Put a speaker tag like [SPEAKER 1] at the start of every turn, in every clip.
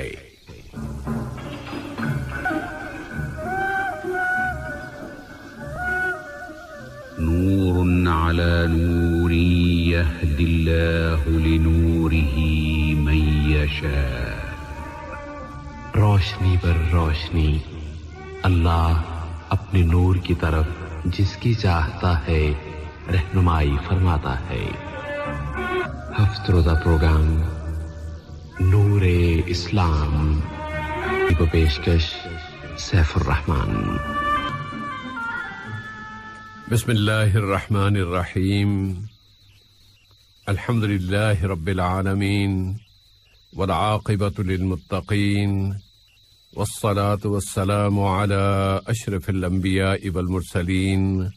[SPEAKER 1] है نور على نور يهدي الله لنوره من يشاء
[SPEAKER 2] रोशनी पर रोशनी अल्लाह अपने नूर की तरफ जिसकी चाहता है रहनुमाई फरमाता
[SPEAKER 3] है हफ्त रोजा प्रोग्राम نور اسلام به پیشکش سیف الرحمن بسم الله الرحمن الرحيم الحمد لله رب العالمين والعاقبة للمتقين والصلاة والسلام على أشرف الأنبياء والمرسلين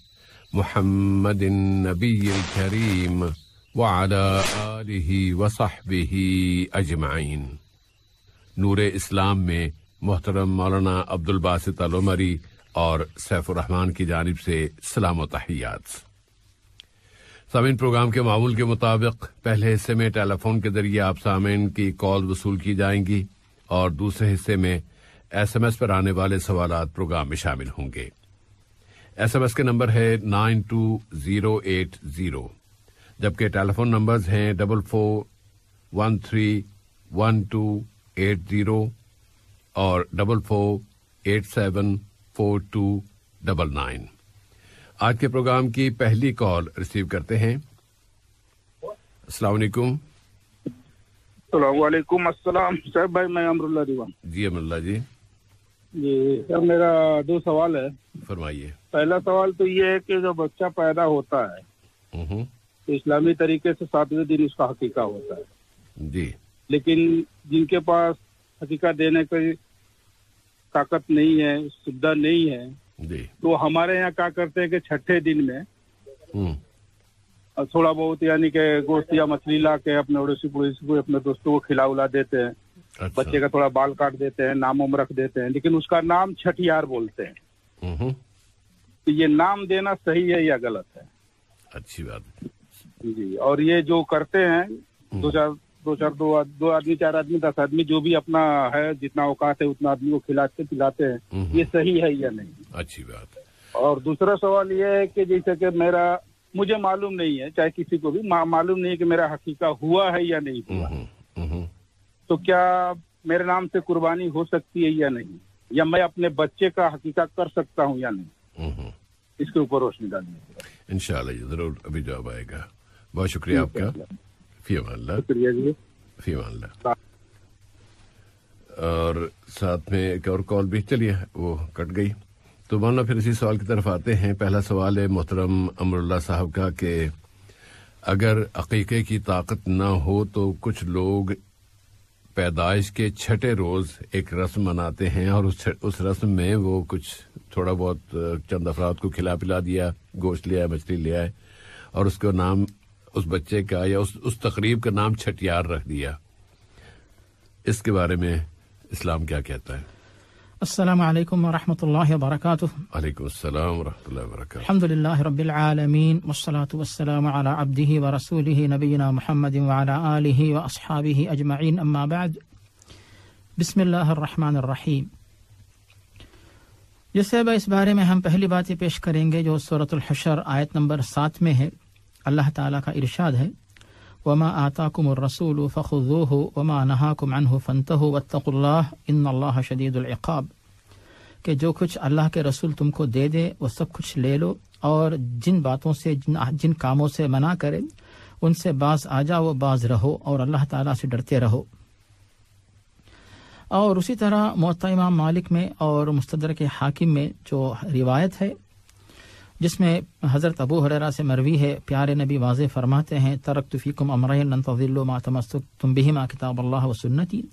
[SPEAKER 3] محمد النبي الكريم वाला वसहबिह अजमाइन नूर इस्लाम में मोहतरम मौलाना अब्दुल बासित अलमरी और सैफुररहमान की जानब से सलाम तहियात सामीन प्रोग्राम के मामूल के मुताबिक पहले हिस्से में टेलीफोन के ज़रिए आप सामीन की कॉल वसूल की जाएंगी और दूसरे हिस्से में एस एम एस पर आने वाले सवाल प्रोग्राम में शामिल होंगे एस एम एस के नंबर है nine two zero eight zero जबकि टेलीफोन नंबर्स हैं double four one three one two eight zero और double four eight seven four two double nine आज के प्रोग्राम की पहली कॉल रिसीव करते हैं असलाकुम
[SPEAKER 1] वालेकुम वालेकुम अस्सलाम सर भाई मैं अमरुल्ला दीवान
[SPEAKER 3] जी अमरुल्ला जी
[SPEAKER 1] जी सर मेरा दो सवाल है फरमाइए पहला सवाल तो ये है कि जो बच्चा पैदा होता है हम्म, हम्म। तो इस्लामी तरीके से सातवें दिन उसका हकीका होता है
[SPEAKER 3] जी लेकिन
[SPEAKER 1] जिनके पास हकीका देने की ताकत नहीं है सुविधा नहीं है जी तो हमारे यहाँ क्या करते हैं कि छठे दिन में
[SPEAKER 4] हम्म।
[SPEAKER 1] थोड़ा बहुत यानी के गोश्त या मछली ला के अपने अड़ोसी पड़ोसी को अपने दोस्तों को खिला उला देते हैं अच्छा। बच्चे का थोड़ा बाल काट देते हैं नाम उम रख देते हैं लेकिन उसका नाम छठियार बोलते हैं हम्म। तो ये नाम देना सही है या गलत है
[SPEAKER 3] अच्छी बात है
[SPEAKER 1] जी और ये जो करते हैं दो हम्म। चार दो चार दो दो आदमी चार आदमी दस आदमी जो भी अपना है जितना औकात है उतना आदमी को खिलाते पिलाते हैं हम्म। ये सही है या नहीं अच्छी बात और दूसरा सवाल ये है कि जैसे कि मेरा मुझे मालूम नहीं है चाहे किसी को भी मा, मालूम नहीं है कि मेरा हकीका हुआ है या नहीं हुआ नहीं, हम्म, तो क्या मेरे नाम से कुर्बानी हो सकती है या नहीं या मैं अपने बच्चे का हकीका कर सकता हूँ या नहीं, नहीं। इसके ऊपर रोशनी डालनी
[SPEAKER 3] इनशाला जरूर अभी जवाब आएगा बहुत शुक्रिया आपका फीमान शुक्रिया फीमान और साथ में एक और कॉल भी चलिए वो कट गई तो मौलाना फिर इसी सवाल की तरफ आते हैं पहला सवाल है मोहतरम अमरुल्ला साहब का कि अगर अकीके की ताकत ना हो तो कुछ लोग पैदाइश के छठे रोज़ एक रस्म मनाते हैं और उस उस रस्म में वो कुछ थोड़ा बहुत चंद अफराद को खिला पिला दिया गोश्त ले आए मछली ले आए और उसको नाम उस बच्चे का या उस उस तकरीब का नाम छटियार रख दिया इसके बारे में इस्लाम क्या कहता है
[SPEAKER 5] السلام عليكم ورحمة الله وبركاته
[SPEAKER 3] عليكم السلام ورحمة الله وبركاته
[SPEAKER 5] الحمد لله رب العالمين والصلاة والسلام على عبده ورسوله نبينا محمد وعلى آله وأصحابه أجمعين أما بعد بسم الله الرحمن الرحيم जिससे अब इस बारे में हम पहली बातें पेश करेंगे जो सूरत हशर आयत नंबर सात में है अल्लाह ताला का इरशाद है वमा आताकुम रसूल फ़खुजूह वमा नहाकुम अनहु फ़नतह वत्तकुल्लाह इन अल्लाह शदीदुल्क़ाब कि जो कुछ अल्लाह के रसूल तुमको दे दे वो सब कुछ ले लो और जिन बातों से जिन जिन कामों से मना करे उनसे बाज आ जाओ बाज रहो और अल्लाह ताला से डरते रहो और उसी तरह मोत इमाम मालिक में और मुस्तर के हाकिम में जो रिवायत है जिसमें हज़रत अबू हर से मरवी है प्यारे नबी वाज फरमाते हैं तरक तुफ़ीकुम अमरन तजिल्मा तुम भी माँ किताब अल्लाह व सुन्नति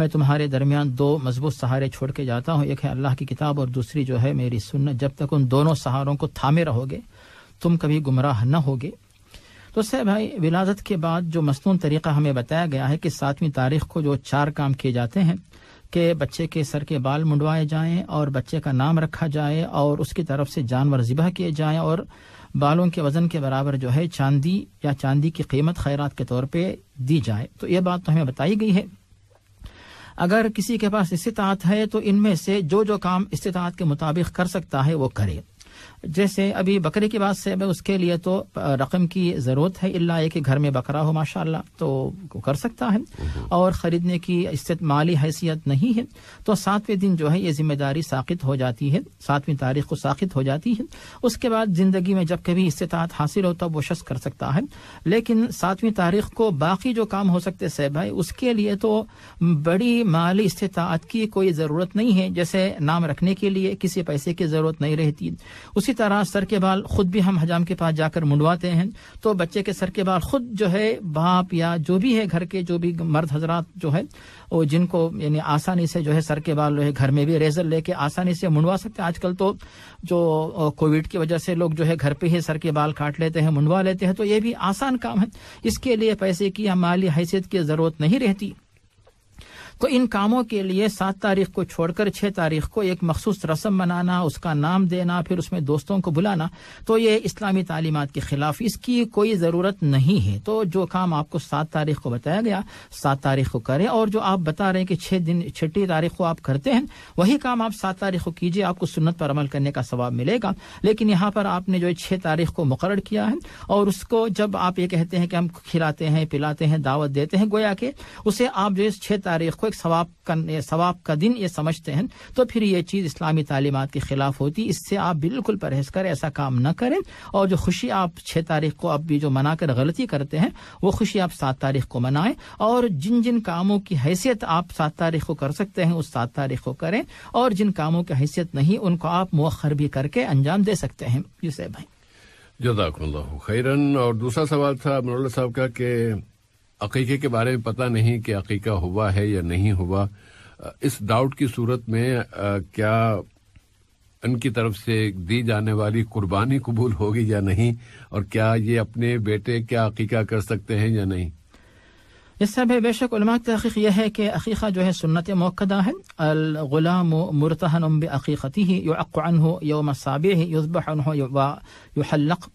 [SPEAKER 5] मैं तुम्हारे दरमियान दो मजबूत सहारे छोड़ के जाता हूँ एक है अल्लाह की किताब और दूसरी जो है मेरी सुन्नत जब तक उन दोनों सहारों को थामे रहोगे तुम कभी गुमराह न होगे तो सह भाई विलाजत के बाद जो मसनू तरीक़ा हमें बताया गया है कि सातवीं तारीख को जो चार काम किए जाते हैं कि बच्चे के सर के बाल मुंडवाए जाएं और बच्चे का नाम रखा जाए और उसकी तरफ से जानवर ज़िबह किए जाएं और बालों के वज़न के बराबर जो है चांदी या चांदी की कीमत खैरात के तौर पे दी जाए तो ये बात तो हमें बताई गई है अगर किसी के पास इस्तात है तो इनमें से जो जो काम इस्तात के मुताबिक कर सकता है वो करे जैसे अभी बकरे की बात से उसके लिए तो रकम की ज़रूरत है इल्ला ये घर में बकरा हो माशा तो कर सकता है हम्म। और ख़रीदने की इससे माली हैसियत नहीं है तो सातवें दिन जो है ये जिम्मेदारी साखित हो जाती है सातवीं तारीख को साखित हो जाती है उसके बाद ज़िंदगी में जब कभी इस्तात हासिल हो तब वो शस कर सकता है लेकिन सातवीं तारीख को बाकी जो काम हो सकते सैब भाई उसके लिए तो बड़ी माली इस्तात की कोई ज़रूरत नहीं है जैसे नाम रखने के लिए किसी पैसे की ज़रूरत नहीं रहती उसी इसी तरह सर के बाल खुद भी हम हजाम के पास जाकर मुंडवाते हैं तो बच्चे के सर के बाल खुद जो है बाप या जो भी है घर के जो भी मर्द हजरात जो है वो जिनको यानी आसानी से जो है सर के बाल जो है घर में भी रेजर लेके आसानी से मुंडवा सकते हैं आजकल तो जो कोविड की वजह से लोग जो है घर पे ही सर के बाल काट लेते हैं मुंडवा लेते हैं तो ये भी आसान काम है इसके लिए पैसे की या माली हैसियत की जरूरत नहीं रहती तो इन कामों के लिए सात तारीख को छोड़कर छह तारीख को एक मखसूस रस्म बनाना उसका नाम देना फिर उसमें दोस्तों को बुलाना तो ये इस्लामी तालीमत के खिलाफ इसकी कोई ज़रूरत नहीं है तो जो काम आपको सात तारीख को बताया गया सात तारीख को करें और जो आप बता रहे हैं कि छह दिन छठी तारीख को आप करते हैं वही काम आप सात तारीख को कीजिए आपको सुन्नत पर अमल करने का स्वाब मिलेगा लेकिन यहां पर आपने जो छह तारीख को मुकर किया है और उसको जब आप ये कहते हैं कि हम खिलाते हैं पिलाते हैं दावत देते हैं गोया के उसे आप जो छह तारीख को लोग सवाब का सवाब का दिन ये समझते हैं तो फिर ये चीज़ इस्लामी तालीमत के ख़िलाफ़ होती इससे आप बिल्कुल परहेज करें ऐसा काम ना करें और जो खुशी आप छः तारीख को अब भी जो मना कर गलती करते हैं वो खुशी आप सात तारीख को मनाएं और जिन जिन कामों की हैसियत आप सात तारीख को कर सकते हैं उस सात तारीख को करें और जिन कामों की हैसियत नहीं उनको आप मौखर भी करके अंजाम दे सकते हैं यूसैफ भाई
[SPEAKER 3] जदाकल्ला खैरन और दूसरा सवाल था मनोल्ला साहब का कि अकीके के बारे में पता नहीं कि अकीका हुआ है या नहीं हुआ इस डाउट की सूरत में क्या इनकी तरफ से दी जाने वाली कुर्बानी कबूल होगी या नहीं और क्या ये अपने बेटे क्या अकीका कर सकते हैं या नहीं
[SPEAKER 5] इस सब बेशक उलमा की तहकीक यह है कि अकीक़ा जो है सुन्नत मौकदा है गुलाम मुरतहन अकीक़ती ही यो अक़न हो योम ही युजबहन हो व युहल्लक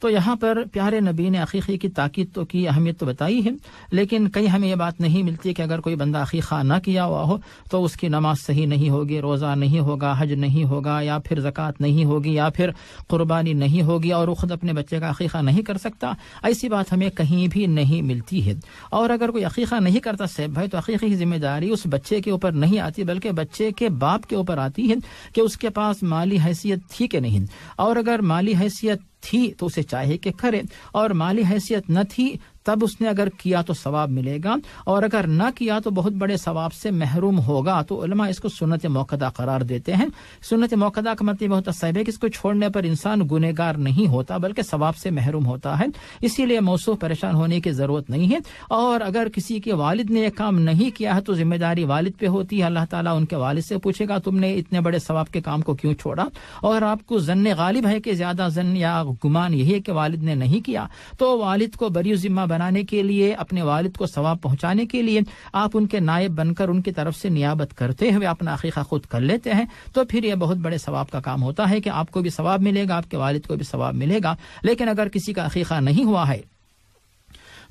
[SPEAKER 5] तो यहाँ पर प्यारे नबी ने अकीक़े की ताक़द तो की अहमियत तो बताई है लेकिन कहीं हमें यह बात नहीं मिलती कि अगर कोई बंदा अकीक़ा न किया हुआ हो तो उसकी नमाज सही नहीं होगी रोज़ा नहीं होगा हज नहीं होगा या फिर ज़क़़त नहीं होगी या फिर क़ुरबानी नहीं होगी और वो खुद अपने बच्चे का अकीक़ा नहीं कर सकता ऐसी बात हमें कहीं भी नहीं मिलती है और अगर कोई अकीक़ा नहीं करता सैब भाई तो अकीक़े की जिम्मेदारी उस बच्चे के ऊपर नहीं आती बल्कि बच्चे के बाप के ऊपर आती है कि उसके पास माली हैसियत थी कि नहीं और अगर माली हैसियत थी तो उसे चाहिए कि करे और माली हैसियत न थी तब उसने अगर किया तो सवाब मिलेगा और अगर ना किया तो बहुत बड़े सवाब से महरूम होगा तो उलमा इसको सुनत मौकदा करार देते हैं सुनत मौकदा का मतलब होता है कि इसको छोड़ने पर इंसान गुनेगार नहीं होता बल्कि सवाब से महरूम होता है इसीलिए मौसू परेशान होने की ज़रूरत नहीं है और अगर किसी के वालिद ने यह काम नहीं किया है तो जिम्मेदारी वालिद पे होती है अल्लाह ताला उनके वालिद से पूछेगा तुमने इतने बड़े सवाब के काम को क्यों छोड़ा और आपको जन्न गालिब है कि ज़्यादा जन या गुमान यही है कि वालिद ने नहीं किया तो वालिद को बरी जिम्मा बना बनाने के लिए अपने वालिद को सवाब पहुंचाने के लिए आप उनके नायब बनकर उनकी तरफ से नियाबत करते हुए अपना अकीका खुद कर लेते हैं तो फिर यह बहुत बड़े सवाब का काम होता है कि आपको भी सवाब मिलेगा आपके वालिद को भी सवाब मिलेगा लेकिन अगर किसी का अकीका नहीं हुआ है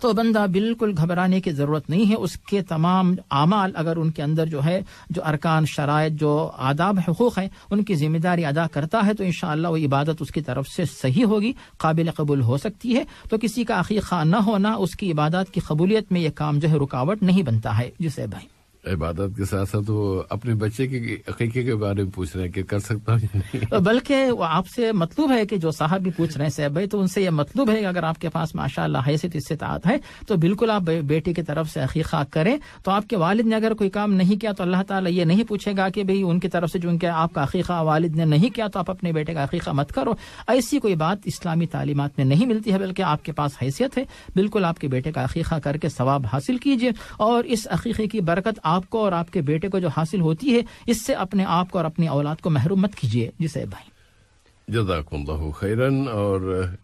[SPEAKER 5] तो बंदा बिल्कुल घबराने की ज़रूरत नहीं है उसके तमाम अमाल अगर उनके अंदर जो है जो अरकान शराय जो आदाब हकूक़ है उनकी ज़िम्मेदारी अदा करता है तो इन वो इबादत उसकी तरफ से सही होगी काबिल कबूल हो सकती है तो किसी का अकीक़ा न होना उसकी इबादत की कबूलियत में यह काम जो है रुकावट नहीं बनता है जिसे भाई
[SPEAKER 3] इबादत के साथ साथ वो अपने बच्चे के अकीके के बारे में पूछ रहे हैं कि कर सकता हूँ
[SPEAKER 5] बल्कि आपसे मतलब है कि जो साहब भी पूछ रहे हैं साहब भाई तो उनसे ये मतलब है अगर आपके पास माशाला हैसियत इस्तात है तो बिल्कुल आप बेटे की तरफ से अकीका करें तो आपके वालद ने अगर कोई काम नहीं किया तो अल्लाह ताला ये नहीं पूछेगा कि भाई उनकी तरफ से जो उनके आपका अकीका वालिद ने नहीं किया तो आप अपने बेटे का अकीका मत करो ऐसी कोई बात इस्लामी तालीमत में नहीं मिलती है बल्कि आपके पास हैसियत है बिल्कुल आपके बेटे का अकीका करके सवाब हासिल कीजिए और इस अकीक़े की बरकत आप आपको और आपके बेटे को जो हासिल होती है इससे अपने आप को और अपनी औलाद को महरूम मत कीजिए जी भाई
[SPEAKER 3] जजाकल्ला और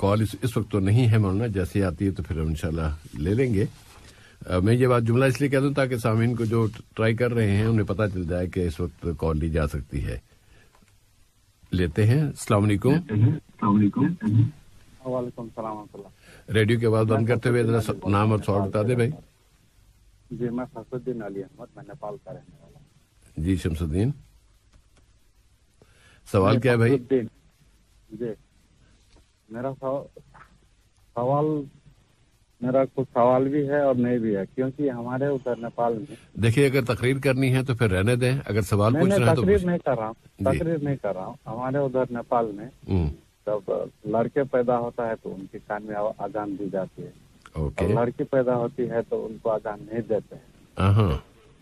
[SPEAKER 3] कॉल इस, इस वक्त तो नहीं है मौलाना जैसे आती है तो फिर हम इंशाल्लाह ले लेंगे आ, मैं ये बात जुमला इसलिए कह दूँ ताकि सामीन को जो ट्राई कर रहे हैं उन्हें पता चल जाए कि इस वक्त कॉल ली जा सकती है लेते हैं सलामकुम रेडियो की आवाज़ बंद करते हुए नाम और सवाल बता दे भाई जी मैं
[SPEAKER 1] फसुद्दीन अली अहमद मैं नेपाल का रहने वाला
[SPEAKER 3] हूँ जी शमसुद्दीन सवाल क्या है भाई
[SPEAKER 1] जी मेरा सवाल मेरा कुछ सवाल भी है और नहीं भी है क्योंकि हमारे उधर नेपाल में
[SPEAKER 3] देखिए अगर तकरीर करनी है तो फिर रहने दें अगर सवाल पूछ रहे हैं तो तकरीर
[SPEAKER 1] नहीं कर रहा हूँ तकरीर नहीं कर रहा हूँ हमारे उधर नेपाल में हम्म। जब लड़के पैदा होता है तो उनकी कान में आजान दी जाती है ओके okay. लड़की पैदा होती है तो उनको आजान नहीं देते हैं uh-huh.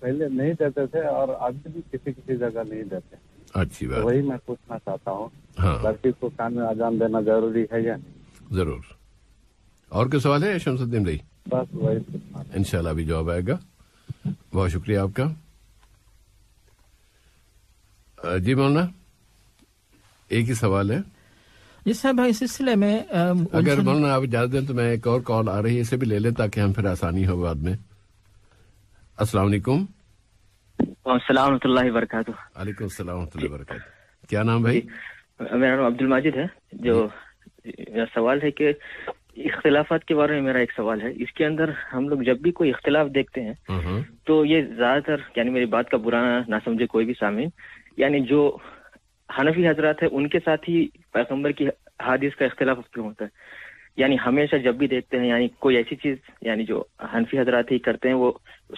[SPEAKER 1] पहले नहीं देते थे और आज भी किसी किसी जगह नहीं देते
[SPEAKER 3] अच्छी बात तो वही
[SPEAKER 1] मैं पूछना चाहता हूँ हाँ। लड़की को कान में आजान देना जरूरी है या नहीं
[SPEAKER 3] जरूर और कोई सवाल है शमसुद्दीन भाई बस वही इनशाला अभी जवाब आएगा बहुत शुक्रिया आपका जी मौना एक ही सवाल है
[SPEAKER 5] जिससे साहब हाँ, इस सिलसिले में अगर मौलाना
[SPEAKER 3] आप इजाजत दें तो मैं एक और कॉल आ रही है इसे भी ले लें ताकि हम फिर आसानी हो बाद में अस्सलाम अस्सलाम अस्सलाम वालेकुम वालेकुम असलाकुम वरक
[SPEAKER 6] क्या नाम भाई मेरा नाम अब्दुल माजिद है जो मेरा सवाल है कि इख्तलाफात के बारे में मेरा एक सवाल है इसके अंदर हम लोग जब भी कोई इख्तलाफ देखते हैं हाँ, हाँ। तो ये ज्यादातर यानी मेरी बात का बुरा ना समझे कोई भी सामीन यानी जो हनफी हजरत है उनके साथ ही पैगम्बर की हादिस का इख्तलाफ क्यों होता है यानी हमेशा जब भी देखते हैं यानी कोई ऐसी चीज यानी जो हनफी हजरात ही करते हैं वो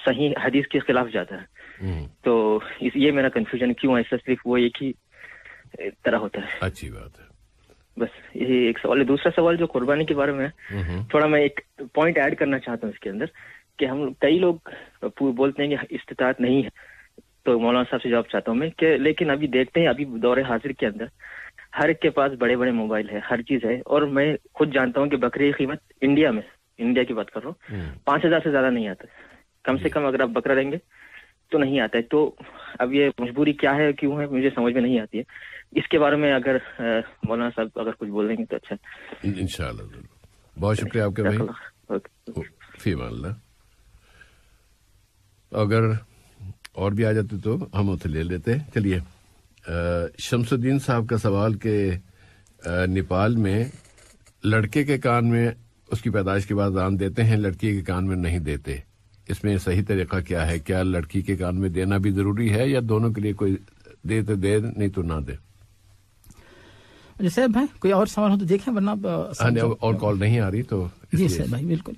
[SPEAKER 6] सही हदीस के खिलाफ जाता है हम्म। तो इस ये मेरा कंफ्यूजन क्यों है इसका सिर्फ वो एक ही
[SPEAKER 3] तरह होता है अच्छी बात है
[SPEAKER 6] बस यही एक सवाल है दूसरा सवाल जो कुर्बानी के बारे में है हम्म, हम्म। थोड़ा मैं एक पॉइंट ऐड करना चाहता हूँ इसके अंदर कि हम कई लोग बोलते हैं कि इस्तात नहीं है तो मौलाना साहब से जवाब चाहता हूँ मैं कि लेकिन अभी देखते हैं अभी दौरे हाजिर के अंदर हर एक के पास बड़े बड़े मोबाइल है हर चीज है और मैं खुद जानता हूँ कि बकरी की कीमत इंडिया में इंडिया की बात कर रहा हूँ हम्म। पांच हजार से ज्यादा नहीं आता कम से हम्म। कम अगर आप बकरा लेंगे तो नहीं आता है तो अब ये मजबूरी क्या है क्यों है मुझे समझ में नहीं आती है इसके बारे में अगर मौलाना साहब अगर कुछ बोल देंगे तो अच्छा
[SPEAKER 3] इन बहुत शुक्रिया आपका भाई अगर और भी आ जाते तो हम उसे ले लेते चलिए शमसुद्दीन साहब का सवाल के नेपाल में लड़के के कान में उसकी पैदाइश के बाद दान देते हैं लड़की के कान में नहीं देते इसमें सही तरीका क्या है क्या लड़की के कान में देना भी जरूरी है या दोनों के लिए कोई दे तो दे नहीं तो ना दे
[SPEAKER 5] जी साहब भाई कोई और सवाल हो तो देखें वरना हाँ और कॉल नहीं आ रही तो जी साहब भाई बिल्कुल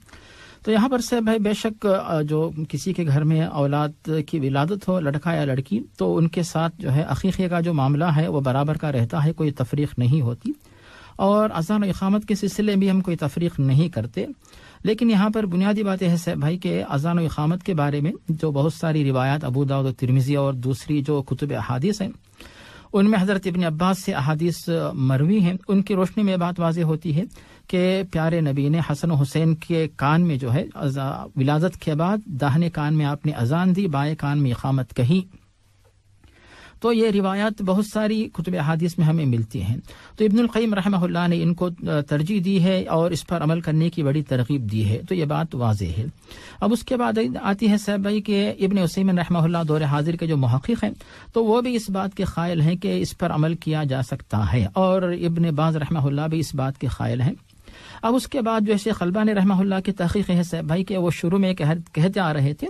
[SPEAKER 5] तो यहाँ पर से भाई बेशक जो किसी के घर में औलाद की विलादत हो लड़का या लड़की तो उनके साथ जो है अकीक़े का जो मामला है वह बराबर का रहता है कोई तफरीक नहीं होती और अजान अखामत के सिलसिले में हम कोई तफरीक नहीं करते लेकिन यहाँ पर बुनियादी बात यह है भाई के अजान इकामत के बारे में जो बहुत सारी रिवायात अबू तिरमिज़ी और दूसरी जो कुतुब अहादीस हैं उनमें हज़रत इबन अब्बास से अहादीस मरवी है उनकी रोशनी में बात वाज होती है कि प्यारे नबी ने हसन हुसैन के कान में जो है विलाजत के बाद दाहने कान में आपने अजान दी बाएं कान में इकामत कही तो ये रिवायात बहुत सारी खुतब हादिस में हमें मिलती हैं तो इबनकीम रहा ने इनको तरजीह दी है और इस पर अमल करने की बड़ी तरगीब दी है तो ये बात वाज है अब उसके बाद आती है साहब भाई के इबन वसीम रहमल्ला दौरे हाजिर के जो महक़ हैं तो वो भी इस बात के ख़ायल हैं कि इस पर अमल किया जा सकता है और इबन बाज़ रहमल्ला भी इस बात के ख़ायल हैं अब उसके बाद जो है शेख अलबा ने रहमा की तहकीक है साहब भाई के वो शुरू में कहते आ रहे थे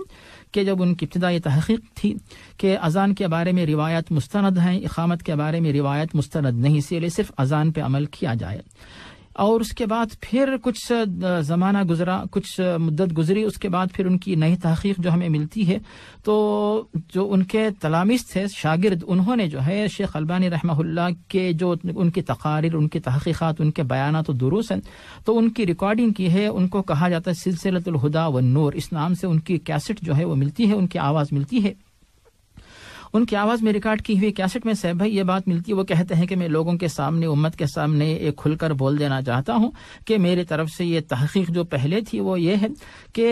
[SPEAKER 5] कि जब उनकी इब्तदाई तहकीक थी कि अजान के बारे में रिवायत मुस्ंद हैं इकामत के बारे में रिवायत मुस्ंद नहीं इसीलिए सिर्फ अजान पर अमल किया जाए और उसके बाद फिर कुछ ज़माना गुजरा कुछ मुद्दत गुजरी उसके बाद फिर उनकी नई तहकीक जो हमें मिलती है तो जो उनके तलामिस थे शागिर्द उन्होंने जो है शेख अलबानी रहमहुल्ला के जो उनकी तकारीर उनकी तहकीक़ात उनके बयान तो दुरुस्त हैं तो उनकी रिकॉर्डिंग की है उनको कहा जाता है सिलसिलतुलहुदा व नूर इस नाम से उनकी कैसेट जो है वो मिलती है उनकी आवाज़ मिलती है उनकी आवाज़ में रिकॉर्ड की हुई कैसेट में सैब भाई ये बात मिलती है वो कहते हैं कि मैं लोगों के सामने उम्मत के सामने एक खुलकर बोल देना चाहता हूँ कि मेरी तरफ से ये तहकीक जो पहले थी वो ये है कि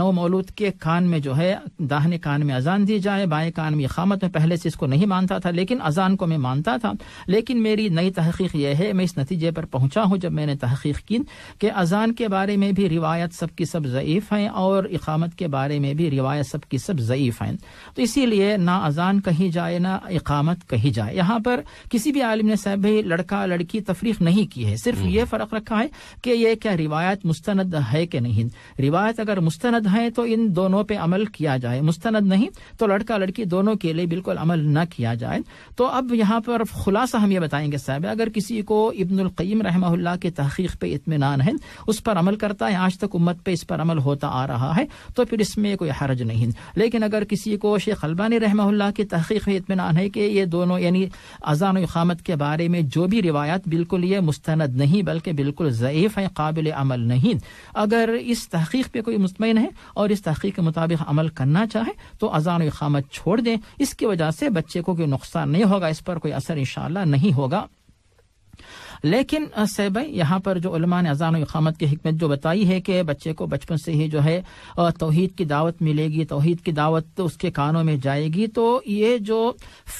[SPEAKER 5] नौ मौलूद के कान में जो है दाहने कान में अजान दी जाए बाएं कान में खामत में पहले से इसको नहीं मानता था लेकिन अजान को मैं मानता था लेकिन मेरी नई तहकीक यह है मैं इस नतीजे पर पहुंचा हूं जब मैंने तहकीक की कि अजान के बारे में भी रिवायत सबकी सब ज़यीफ़ हैं और इकामत के बारे में भी रिवायत सबकी सब ज़यीफ़ हैं तो इसीलिए ना अजान अजान कही जाए ना इकामत कही जाए यहाँ पर किसी भी आलिम ने साहब भाई लड़का लड़की तफरीक नहीं की है सिर्फ ये हम्म। फ़र्क रखा है कि यह क्या रिवायत मुस्तंद है कि नहीं रिवायत अगर मुस्तंद है तो इन दोनों पर अमल किया जाए मुस्तंद नहीं तो लड़का लड़की दोनों के लिए बिल्कुल अमल न किया जाए तो अब यहाँ पर खुलासा हम ये बताएंगे साहब अगर किसी को इब्नकईम रहमल्ला के तहकीक पे इतमान है उस पर अमल करता है आज तक उम्मत पर इस पर अमल होता आ रहा है तो फिर इसमें कोई हरज नहीं लेकिन अगर किसी को शेख अलबानी रहमल्ला के की तहकीक में इतमान है कि ये दोनों यानी अजान इकामत के बारे में जो भी रिवायात बिल्कुल ये मुस्तंद नहीं बल्कि बिल्कुल ज़यीफ़ हैं काबिल अमल नहीं अगर इस तहकीक पर कोई मुतमिन है और इस तहकीक के मुताबिक अमल करना चाहे तो अजान इकामत छोड़ दें इसकी वजह से बच्चे को कोई नुकसान नहीं होगा इस पर कोई असर इन नहीं होगा लेकिन सैब यहाँ पर जो ने अजान इकामत की हमत जो बताई है कि बच्चे को बचपन से ही जो है तोहहीद की दावत मिलेगी तोहहीद की दावत तो उसके कानों में जाएगी तो ये जो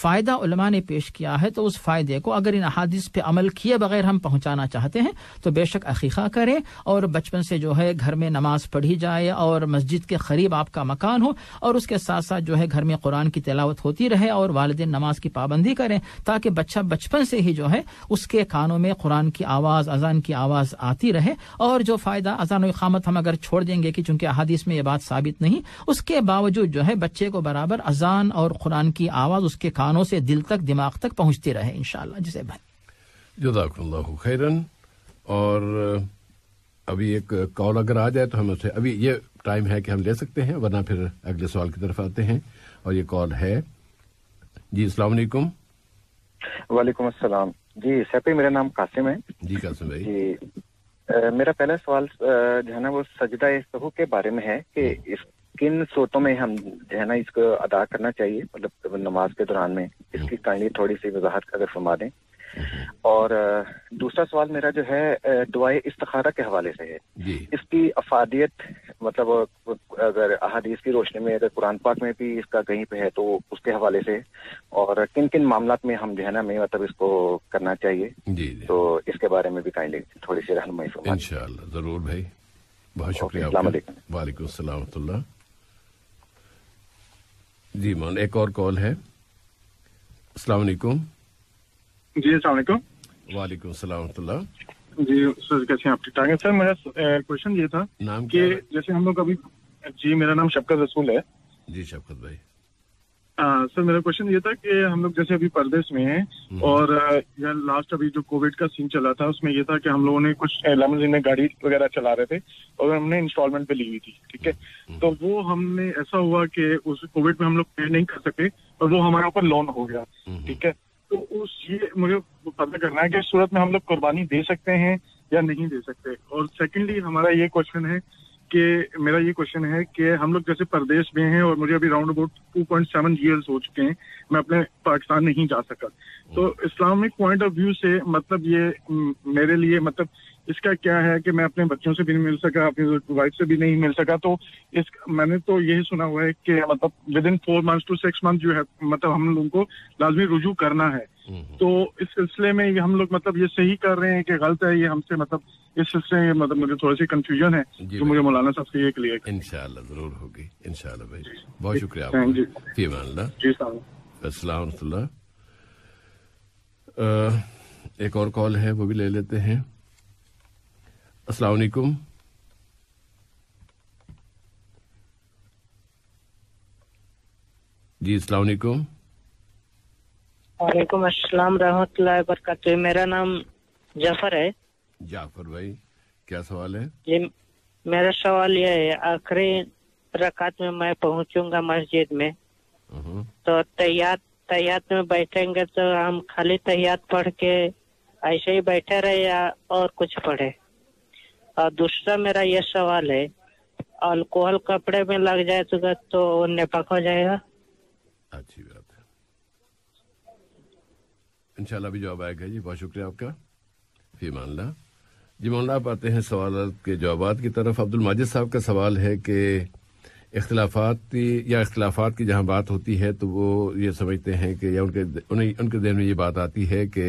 [SPEAKER 5] फ़ायदा ने पेश किया है तो उस फ़ायदे को अगर इन अहादिस पे अमल किए बगैर हम पहुँचाना चाहते हैं तो बेशक अकीक़ा करें और बचपन से जो है घर में नमाज पढ़ी जाए और मस्जिद के करीब आपका मकान हो और उसके साथ साथ जो है घर में कुरान की तलावत होती रहे और वालदे नमाज की पाबंदी करें ताकि बच्चा बचपन से ही जो है उसके कानों में कुरान की आवाज़ अजान की आवाज़ आती रहे और जो फ़ायदा अजान ख़ामत हम अगर छोड़ देंगे कि चूंकि अहादीस में ये बात साबित नहीं उसके बावजूद जो है बच्चे को बराबर अजान और कुरान की आवाज़ उसके कानों से दिल तक दिमाग तक पहुँचती रहे इन जिसे भाई
[SPEAKER 3] जदाकल्ला खैरन और अभी एक कॉल अगर आ जाए तो हम उसे अभी ये टाइम है कि हम ले सकते हैं वरना फिर अगले सवाल की तरफ आते हैं और ये कॉल है जी अस्सलाम वालेकुम वालेकुम अस्सलाम जी सर मेरा नाम कासिम है जी कासिम भाई जी आ, मेरा पहला
[SPEAKER 4] सवाल जो है ना वो सजदा इसबहू के बारे में है कि हम्म। इस किन सोतों में हम जो है ना इसको अदा करना चाहिए मतलब नमाज के दौरान में हम्म। इसकी कहानी थोड़ी सी वजाहत अगर फरमा दें हम्म। और दूसरा सवाल मेरा जो है दुआए इस्तारा के हवाले से है इसकी अफादियत मतलब अगर अहादीस की रोशनी में अगर कुरान पाक में भी इसका कहीं पे है तो उसके हवाले से और किन किन मामला में हम जो है ना मैं मतलब इसको करना चाहिए जी तो इसके बारे में भी काइंडली थोड़ी सी रहनमई जरूर
[SPEAKER 3] भाई बहुत शुक्रिया वालेकुम जी मोहन एक और कॉल है अस्सलाम वालेकुम जी असलम वालेकुम सलाम जी सर कैसे आप ठीक ठाक हैं सर मेरा
[SPEAKER 4] क्वेश्चन ये था नाम कि जैसे हम लोग अभी जी मेरा नाम शबकत रसूल है जी शबकत भाई आ, सर मेरा क्वेश्चन ये था कि हम लोग जैसे अभी परदेश में हैं हम्म। और यार लास्ट अभी जो कोविड का सीन चला था उसमें ये था कि हम लोगों ने कुछ लेमन जी ने गाड़ी वगैरह चला रहे थे और हमने इंस्टॉलमेंट पे ली हुई थी ठीक है हम्म। तो वो हमने ऐसा हुआ कि उस कोविड में हम लोग पे नहीं कर सके और वो हमारे ऊपर लोन हो गया हम्म। ठीक है तो उस ये मुझे पता करना है कि सूरत में हम लोग कुर्बानी दे सकते हैं या नहीं दे सकते और सेकेंडली हमारा ये क्वेश्चन है कि मेरा ये क्वेश्चन है कि हम लोग जैसे परदेश में हैं और मुझे अभी round about two point seven years हो चुके हैं मैं अपने पाकिस्तान नहीं जा सका तो इस्लामिक पॉइंट ऑफ व्यू से मतलब ये मेरे लिए मतलब इसका क्या है कि मैं अपने बच्चों से भी नहीं मिल सका अपनी वाइफ से भी नहीं मिल सका तो इस मैंने तो यही सुना हुआ है कि मतलब within four month to six month जो है मतलब हम लोगों को लाजमी रुजू करना है हम्म। तो इस सिलसिले में हम लोग मतलब ये सही कर रहे हैं कि गलत है ये हमसे मतलब इस सिलसिले में मतलब मुझे
[SPEAKER 3] थोड़ी सी कंफ्यूजन है जो तो मुझे मौलाना साहब से ये क्लियर इन जरूर होगी इन भाई बहुत शुक्रिया जी एक और कॉल है वो भी ले लेते हैं असलकुम जी असलकुम
[SPEAKER 7] वालेकुम अस्सलाम रहमतुल्लाहि वबरकत मेरा नाम जाफर है
[SPEAKER 3] जाफर भाई क्या सवाल है
[SPEAKER 7] जी मेरा सवाल यह है आखिरी रकात में मैं पहुंचूंगा मस्जिद में हम्म। तो तैयार तैयार में बैठेंगे तो हम खाली तैयार पढ़ के ऐसे ही बैठे रहे या और कुछ पढ़े और दूसरा मेरा ये सवाल है अल्कोहल कपड़े में लग जाएगा तो नेपक हो जाएगा
[SPEAKER 3] अच्छी बात है इंशाल्लाह भी जवाब आएगा जी बहुत शुक्रिया आपका फिर मान ला जी मौला आप आते हैं सवाल के जवाब की तरफ अब्दुल माजिद साहब का सवाल है कि इख्लाफात या इख्लाफात की जहां बात होती है तो वो ये समझते हैं कि या उनके उन्हें उनके दिन में ये बात आती है कि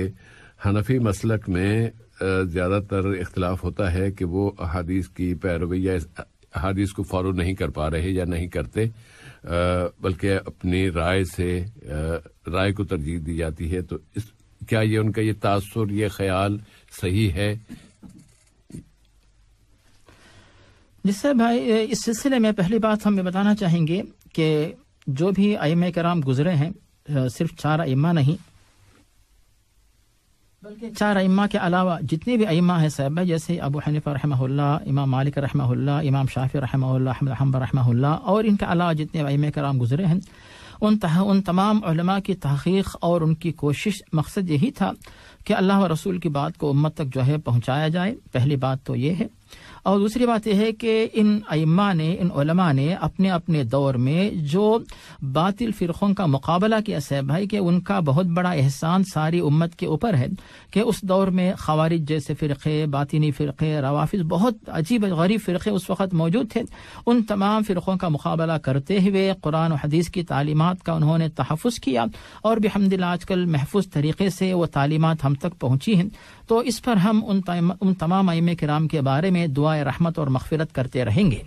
[SPEAKER 3] हनफी मसलक में ज़्यादातर इख्तलाफ होता है कि वो अदीस की पैरवी या अदीस को फॉलो नहीं कर पा रहे या नहीं करते बल्कि अपनी राय से राय को तरजीह दी जाती है तो इस क्या ये उनका ये तासर ये ख्याल सही है
[SPEAKER 5] जिससे भाई इस सिलसिले में पहली बात हम ये बताना चाहेंगे कि जो भी आइम कराम गुजरे हैं सिर्फ चार आइमा नहीं बल्कि चार अम्मा के अलावा जितने भी अम्मा हैं साहब जैसे अबू हनीफ़ा रहमहुल्ला इमाम मालिक रहमहुल्ला इमाम शाफी रहमहुल्ला अहमद और इनके अलावा जितने अम कराम गुजरे हैं उन तह उन तमाम की तहक़ीक़ और उनकी कोशिश मकसद यही था कि अल्लाह रसूल की बात को उम्मत तक जो है पहुँचाया जाए पहली बात तो ये है और दूसरी बात यह है कि इन अम्मा ने इन उलमा ने अपने अपने दौर में जो बातिल फ़िरक़ों का मुकाबला किया साहब भाई कि उनका बहुत बड़ा एहसान सारी उम्मत के ऊपर है कि उस दौर में खवारिज जैसे फ़िरक़े बातिनी फ़िरक़े रवाफिज बहुत अजीब गरीब फ़िरक़े उस वक़्त मौजूद थे उन तमाम फ़िरक़ों का मुकाबला करते हुए कुरान और हदीस की तालीमत का उन्होंने तहफ़ किया और भी बेहमदिल्ला आजकल महफूज तरीके से वो तालीमत हम तक पहुँची हैं तो इस पर हम उन तमाम आइम कराम के बारे में दुआ रहमत और मगफिरत करते रहेंगे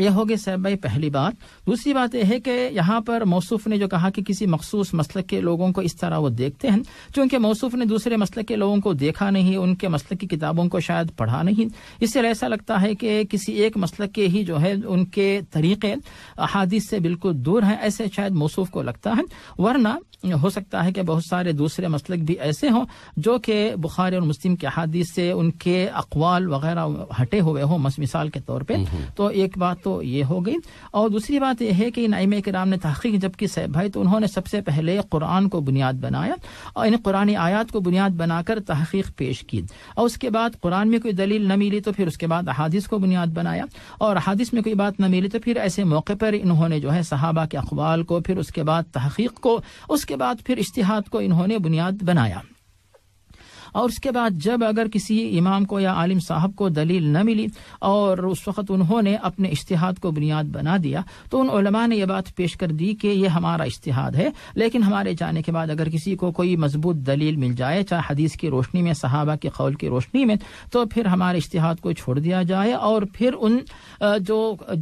[SPEAKER 5] ये होगी सैब भाई पहली बात दूसरी बात यह है कि यहाँ पर मौसू ने जो कहा कि किसी मखसूस मसल के लोगों को इस तरह वो देखते हैं चूंकि मौसूफ ने दूसरे मसल के लोगों को देखा नहीं उनके मसल की किताबों को शायद पढ़ा नहीं इससे ऐसा लगता है कि किसी एक मसल के ही जो है उनके तरीक़े अहादीस से बिल्कुल दूर हैं ऐसे शायद मौसू को लगता है वरना हो सकता है कि बहुत सारे दूसरे मसलक भी ऐसे हों जो कि बुखारी और मुस्लिम के अहादीस से उनके अकवाल वगैरह हटे हुए हों मिसाल के तौर पर हम्म, हम्म। तो एक बात तो ये हो गई और दूसरी बात यह है कि इन आईम कराम ने तहकीक जबकि सैब भाई तो उन्होंने सबसे पहले कुरान को बुनियाद बनाया और इन कुरानी आयात को बुनियाद बनाकर तहकीक पेश की और उसके बाद कुरान में कोई दलील न मिली तो फिर उसके बाद अहादिस को बुनियाद बनाया और अहादिस में कोई बात न मिली तो फिर ऐसे मौके पर इन्होंने जो है सहाबा के अखबाल को फिर उसके बाद तहकीक को उसके बाद फिर इश्तिहाद को इन्होंने बुनियाद बनाया और उसके बाद जब अगर किसी इमाम को या आलिम साहब को दलील न मिली और उस वक्त उन्होंने अपने इश्तिहाद को बुनियाद बना दिया तो उन ने यह बात पेश कर दी कि यह हमारा इश्तिहाद है लेकिन हमारे जाने के बाद अगर किसी को कोई मजबूत दलील मिल जाए चाहे हदीस की रोशनी में सहाबा के कौल की रोशनी में तो फिर हमारे इश्तिहाद को छोड़ दिया जाए और फिर उन जो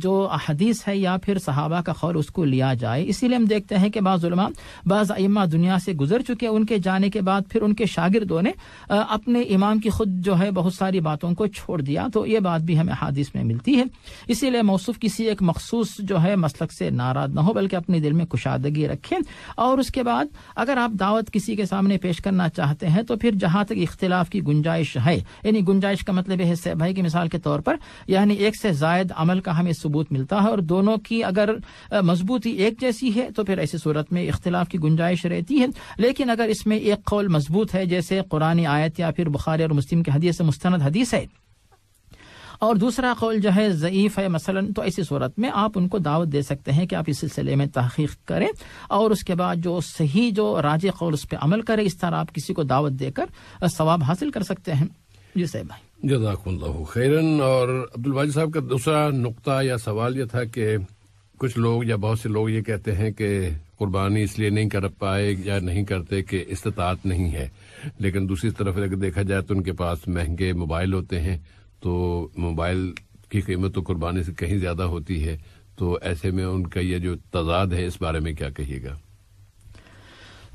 [SPEAKER 5] जो हदीस है या फिर सहाबा का कौल उसको लिया जाए इसीलिए हम देखते हैं कि बाज़ुलमा बाज़ अम्मा दुनिया से गुजर चुके उनके जाने के बाद फिर उनके शागिर्दों ने अपने इमाम की खुद जो है बहुत सारी बातों को छोड़ दिया तो ये बात भी हमें हादिस में मिलती है इसीलिए मौसु किसी एक मखसूस जो है मसलक से नाराज ना हो बल्कि अपने दिल में कुशादगी रखे और उसके बाद अगर आप दावत किसी के सामने पेश करना चाहते हैं तो फिर जहां तक इख्तिलाफ़ की गुंजाइश है यानी गुंजाइश का मतलब है भाई की मिसाल के तौर पर यानी एक से जायद अमल का हमें सबूत मिलता है और दोनों की अगर मजबूती एक जैसी है तो फिर ऐसी सूरत में इख्तिलाफ़ की गुंजाइश रहती है लेकिन अगर इसमें एक कौल मजबूत है जैसे कुरानी आयत या फिर बुखारी और मुस्लिम की हदीस से मुस्ंद हदीस है और दूसरा कौल जो है ज़यीफ़ है मसला तो ऐसी सूरत में आप उनको दावत दे सकते हैं कि आप इस सिलसिले में तहकीक करें और उसके बाद जो सही जो राज कौल उस पर अमल करें इस तरह आप किसी को दावत देकर सवाब हासिल कर सकते हैं जी साहब भाई
[SPEAKER 3] जजाकल्ला और अब्दुल वाजी साहब का दूसरा नुकता या सवाल ये था कि कुछ लोग या बहुत से लोग ये कहते हैं कि कुर्बानी इसलिए नहीं कर पाए या नहीं करते कि इस्तात नहीं है लेकिन दूसरी तरफ अगर देखा जाए तो उनके पास महंगे मोबाइल होते हैं तो मोबाइल की कीमत तो कुर्बानी से कहीं ज़्यादा होती है तो ऐसे में उनका ये जो तजाद है इस बारे में क्या कहिएगा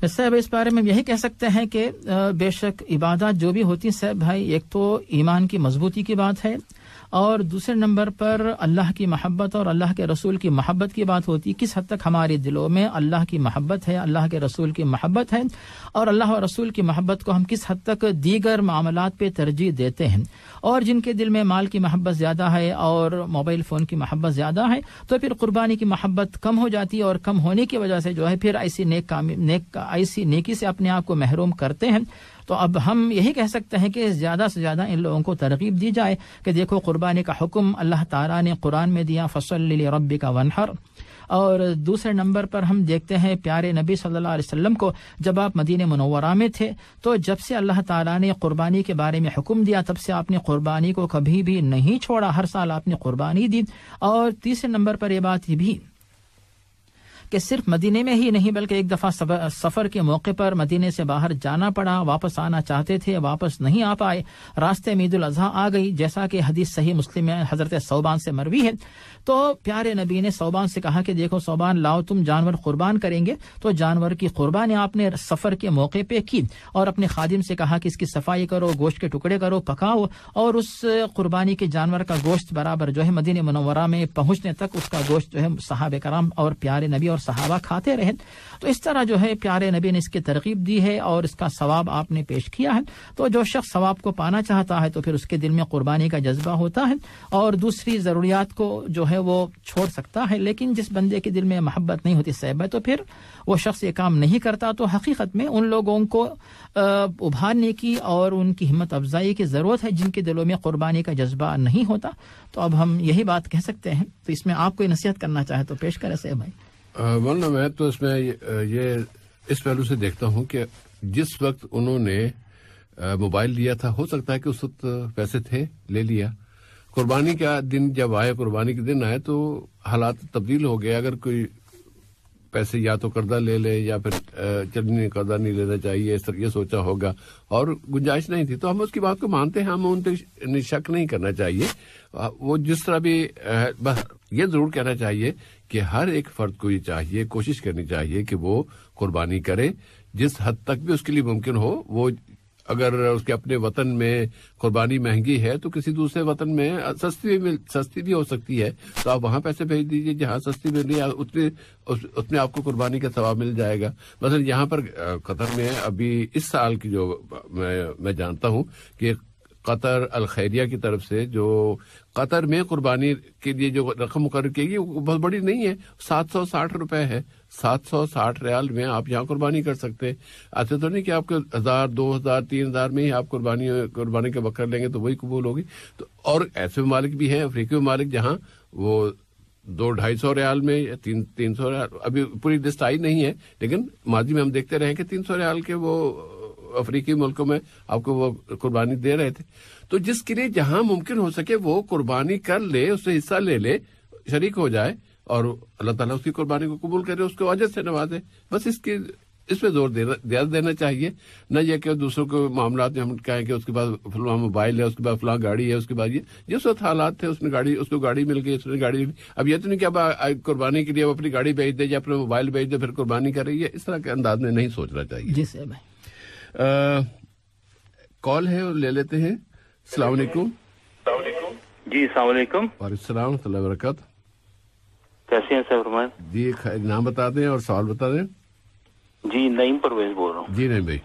[SPEAKER 5] साहब इस बारे में यही कह सकते हैं कि बेशक इबादत जो भी होती है साहब भाई एक तो ईमान की मजबूती की बात है और दूसरे नंबर पर अल्लाह की महब्बत और अल्लाह के रसूल की महब्बत की बात होती है किस हद तक हमारे दिलों में अल्लाह की महब्बत है अल्लाह के रसूल की महब्बत है और अल्लाह और रसूल की महब्बत को हम किस हद तक दीगर मामला पे तरजीह देते हैं और जिनके दिल में माल की महब्बत ज़्यादा है और मोबाइल फ़ोन की महब्बत ज़्यादा है तो फिर कुर्बानी की महब्बत कम हो जाती है और कम होने की वजह से जो है फिर ऐसी नेक नेक ऐसी नेकी से अपने आप को महरूम करते हैं तो अब हम यही कह सकते हैं कि ज़्यादा से ज़्यादा इन लोगों को तरकीब दी जाए कि देखो कुर्बानी का हुक्म अल्लाह तारा ने कुरान में दिया फसल रबी का वनहर और दूसरे नंबर पर हम देखते हैं प्यारे नबी सल्लल्लाहु अलैहि वसल्लम को जब आप मदीन मनोवरा में थे तो जब से अल्लाह ताला ने कुर्बानी के बारे में हुक्म दिया तब से आपने कुर्बानी को कभी भी नहीं छोड़ा हर साल आपने कुर्बानी दी और तीसरे नंबर पर यह बात भी कि सिर्फ मदीने में ही नहीं बल्कि एक दफ़ा सफ़र के मौके पर मदीने से बाहर जाना पड़ा वापस आना चाहते थे वापस नहीं आ पाए रास्ते में ईद अजहा आ गई जैसा कि हदीस सही मुस्लिम हज़रत सोबान से मरवी है तो प्यारे नबी ने सौबान से कहा कि देखो सौबान लाओ तुम जानवर कुर्बान करेंगे तो जानवर की कुर्बानी आपने सफ़र के मौके पर की और अपने खादिम से कहा कि इसकी सफाई करो गोश्त के टुकड़े करो पकाओ और उस कुर्बानी के जानवर का गोश्त बराबर जो है मदीन मनोवरा में पहुंचने तक उसका गोश्त जो है सहाब कराम और प्यारे नबी और सहाबा खाते रहे तो इस तरह जो है प्यारे नबी ने इसकी तरकीब दी है और इसका सवाब आपने पेश किया है तो जो शख्स सवाब को पाना चाहता है तो फिर उसके दिल में कुर्बानी का जज्बा होता है और दूसरी ज़रूरियात को जो है है वो छोड़ सकता है लेकिन जिस बंदे के दिल में मोहब्बत नहीं होती सहबत तो फिर वो शख्स ये काम नहीं करता तो हकीकत में उन लोगों को उभारने की और उनकी हिम्मत अफजाई की ज़रूरत है जिनके दिलों में कुर्बानी का जज्बा नहीं होता तो अब हम यही बात कह सकते हैं तो इसमें आप कोई नसीहत करना चाहे तो पेश करें सहब
[SPEAKER 3] भाई वरना मैं तो इसमें ये इस पहलू से देखता हूँ कि जिस वक्त उन्होंने मोबाइल लिया था हो सकता है कि उस वक्त पैसे थे ले लिया कुर्बानी का दिन जब आए कुर्बानी के दिन आए तो हालात तब्दील हो गए अगर कोई पैसे या तो कर्जा ले ले या फिर चलने कर्जा नहीं लेना चाहिए इस तरह ये सोचा होगा और गुंजाइश नहीं थी तो हम उसकी बात को मानते हैं हम उन पर शक नहीं करना चाहिए वो जिस तरह भी बस ये जरूर कहना चाहिए कि हर एक फर्द को ये चाहिए कोशिश करनी चाहिए कि वो कुर्बानी करे जिस हद तक भी उसके लिए मुमकिन हो वो अगर उसके अपने वतन में कुर्बानी महंगी है तो किसी दूसरे वतन में सस्ती भी सस्ती भी हो सकती है तो आप वहां पैसे भेज दीजिए जहां सस्ती मिल रही है उतने उतने आपको कुर्बानी का सवाब मिल जाएगा मतलब यहाँ पर कतर में अभी इस साल की जो मैं, मैं जानता हूँ कि कतर अल खैरिया की तरफ से जो कतर में कुर्बानी के लिए जो रकम मुकर की गई बहुत बड़ी नहीं है सात सौ साठ रुपए है सात सौ साठ रियाल में आप यहाँ कुर्बानी कर सकते हैं ऐसे तो नहीं कि आपके हजार दो हजार तीन हजार में ही आप कुर्बानी कुर्बानी के बकर लेंगे तो वही कबूल होगी तो और ऐसे ममालिक भी हैं अफ्रीकी ममालिक जहाँ वो दो ढाई सौ रियाल में या तीन तीन सौ रियाल अभी पूरी लिस्ट आई नहीं है लेकिन माजी में हम देखते रहे कि तीन सौ रियाल के वो अफ्रीकी मुल्कों में आपको वो कुर्बानी दे रहे थे तो जिसके लिए जहां मुमकिन हो सके वो कुर्बानी कर ले उससे हिस्सा ले ले शरीक हो जाए और अल्लाह ताला उसकी कुर्बानी को कबूल करे उसको वजह से नवाजे बस इसकी इस पर जोर दे, दे, देना चाहिए न यह कि दूसरों के मामला में हम कहें कि उसके पास फलवा मोबाइल है उसके पास फला गाड़ी है उसके पास ये जिस वक्त हालात थे उसने गाड़ी उसको गाड़ी मिल गई उसने गाड़ी अब ये तो नहीं कि अब कुर्बानी के लिए अपनी गाड़ी भेज दे या अपने मोबाइल भेज दे फिर कुर्बानी कर रही है इस तरह के अंदाज में नहीं सोचना चाहिए जी कॉल है और ले लेते हैं सलामकुम जी वरक वरक
[SPEAKER 2] कैसे हैं सर फरमान
[SPEAKER 3] जी नाम बता दें और सवाल बता दें
[SPEAKER 2] जी नईम परवेज बोल रहा हूँ जी नहीं भाई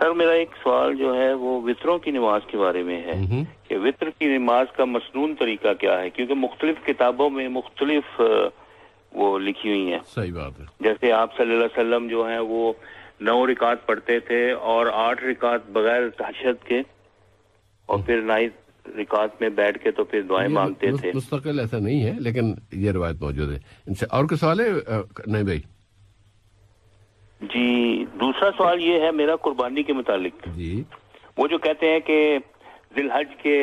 [SPEAKER 2] सर मेरा एक सवाल जो है वो वितरों की नमाज के बारे में है हम्म। कि वितर की नमाज का मसनून तरीका क्या है क्योंकि मुख्तलिफ किताबों में मुख्तलिफ वो लिखी हुई है सही बात है जैसे आप सल्लल्लाहु अलैहि वसल्लम जो है वो नौ रिकात पढ़ते थे और आठ रिकात बगैर तहशत के और हम्म। फिर नाइट रिकॉर्ड में बैठ के तो फिर दुआएं मांगते थे
[SPEAKER 3] मुस्तकिल ऐसा नहीं है लेकिन ये रिवायत मौजूद है इनसे और कोई सवाल है नहीं भाई
[SPEAKER 2] जी दूसरा सवाल ये है मेरा कुर्बानी के मुतालिक जी वो जो कहते हैं कि दिलहज के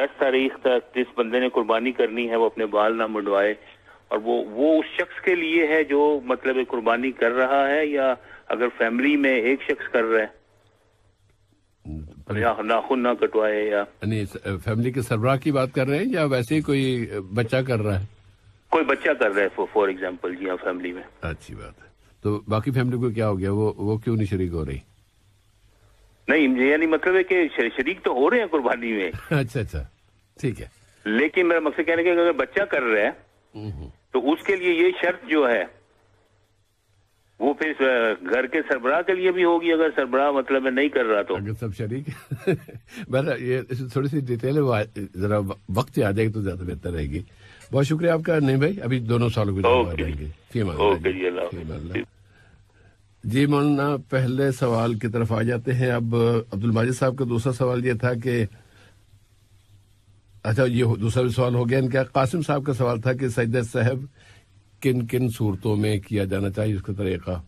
[SPEAKER 2] दस तारीख तक जिस बंदे ने कुर्बानी करनी है वो अपने बाल ना मुंडवाए और वो वो उस शख्स के लिए है जो मतलब कुर्बानी कर रहा है या अगर फैमिली में एक शख्स कर रहा है हम्म। या ना कटवाए या
[SPEAKER 3] नहीं फैमिली के सरबराह की बात कर रहे हैं या वैसे ही कोई बच्चा कर रहा है
[SPEAKER 2] कोई बच्चा कर रहा है फॉर एग्जाम्पल जी हाँ फैमिली में अच्छी बात है
[SPEAKER 3] तो बाकी फैमिली को क्या हो गया वो वो क्यों नहीं शरीक हो रही
[SPEAKER 2] नहीं यानी मतलब है कि शरीक तो हो रहे हैं कुर्बानी में
[SPEAKER 3] अच्छा अच्छा ठीक है
[SPEAKER 2] लेकिन मेरा मकसद कहने का अगर बच्चा कर रहा है हम्म, हम्म। तो उसके लिए ये शर्त जो है वो फिर घर के सरबराह के लिए भी होगी अगर सरबराह मतलब मैं नहीं कर रहा तो अगर
[SPEAKER 3] सब शरीक बहर ये थोड़ी सी डिटेल है जरा वक्त याद है तो ज्यादा बेहतर रहेगी बहुत शुक्रिया आपका नहीं भाई अभी दोनों सालों को जी मौलाना पहले सवाल की तरफ आ जाते हैं अब अब्दुल माजिद साहब का दूसरा सवाल ये था कि अच्छा ये दूसरा भी सवाल हो गया इनका कासिम साहब का सवाल था कि सैद साहब किन किन सूरतों में किया जाना चाहिए उसका तरीका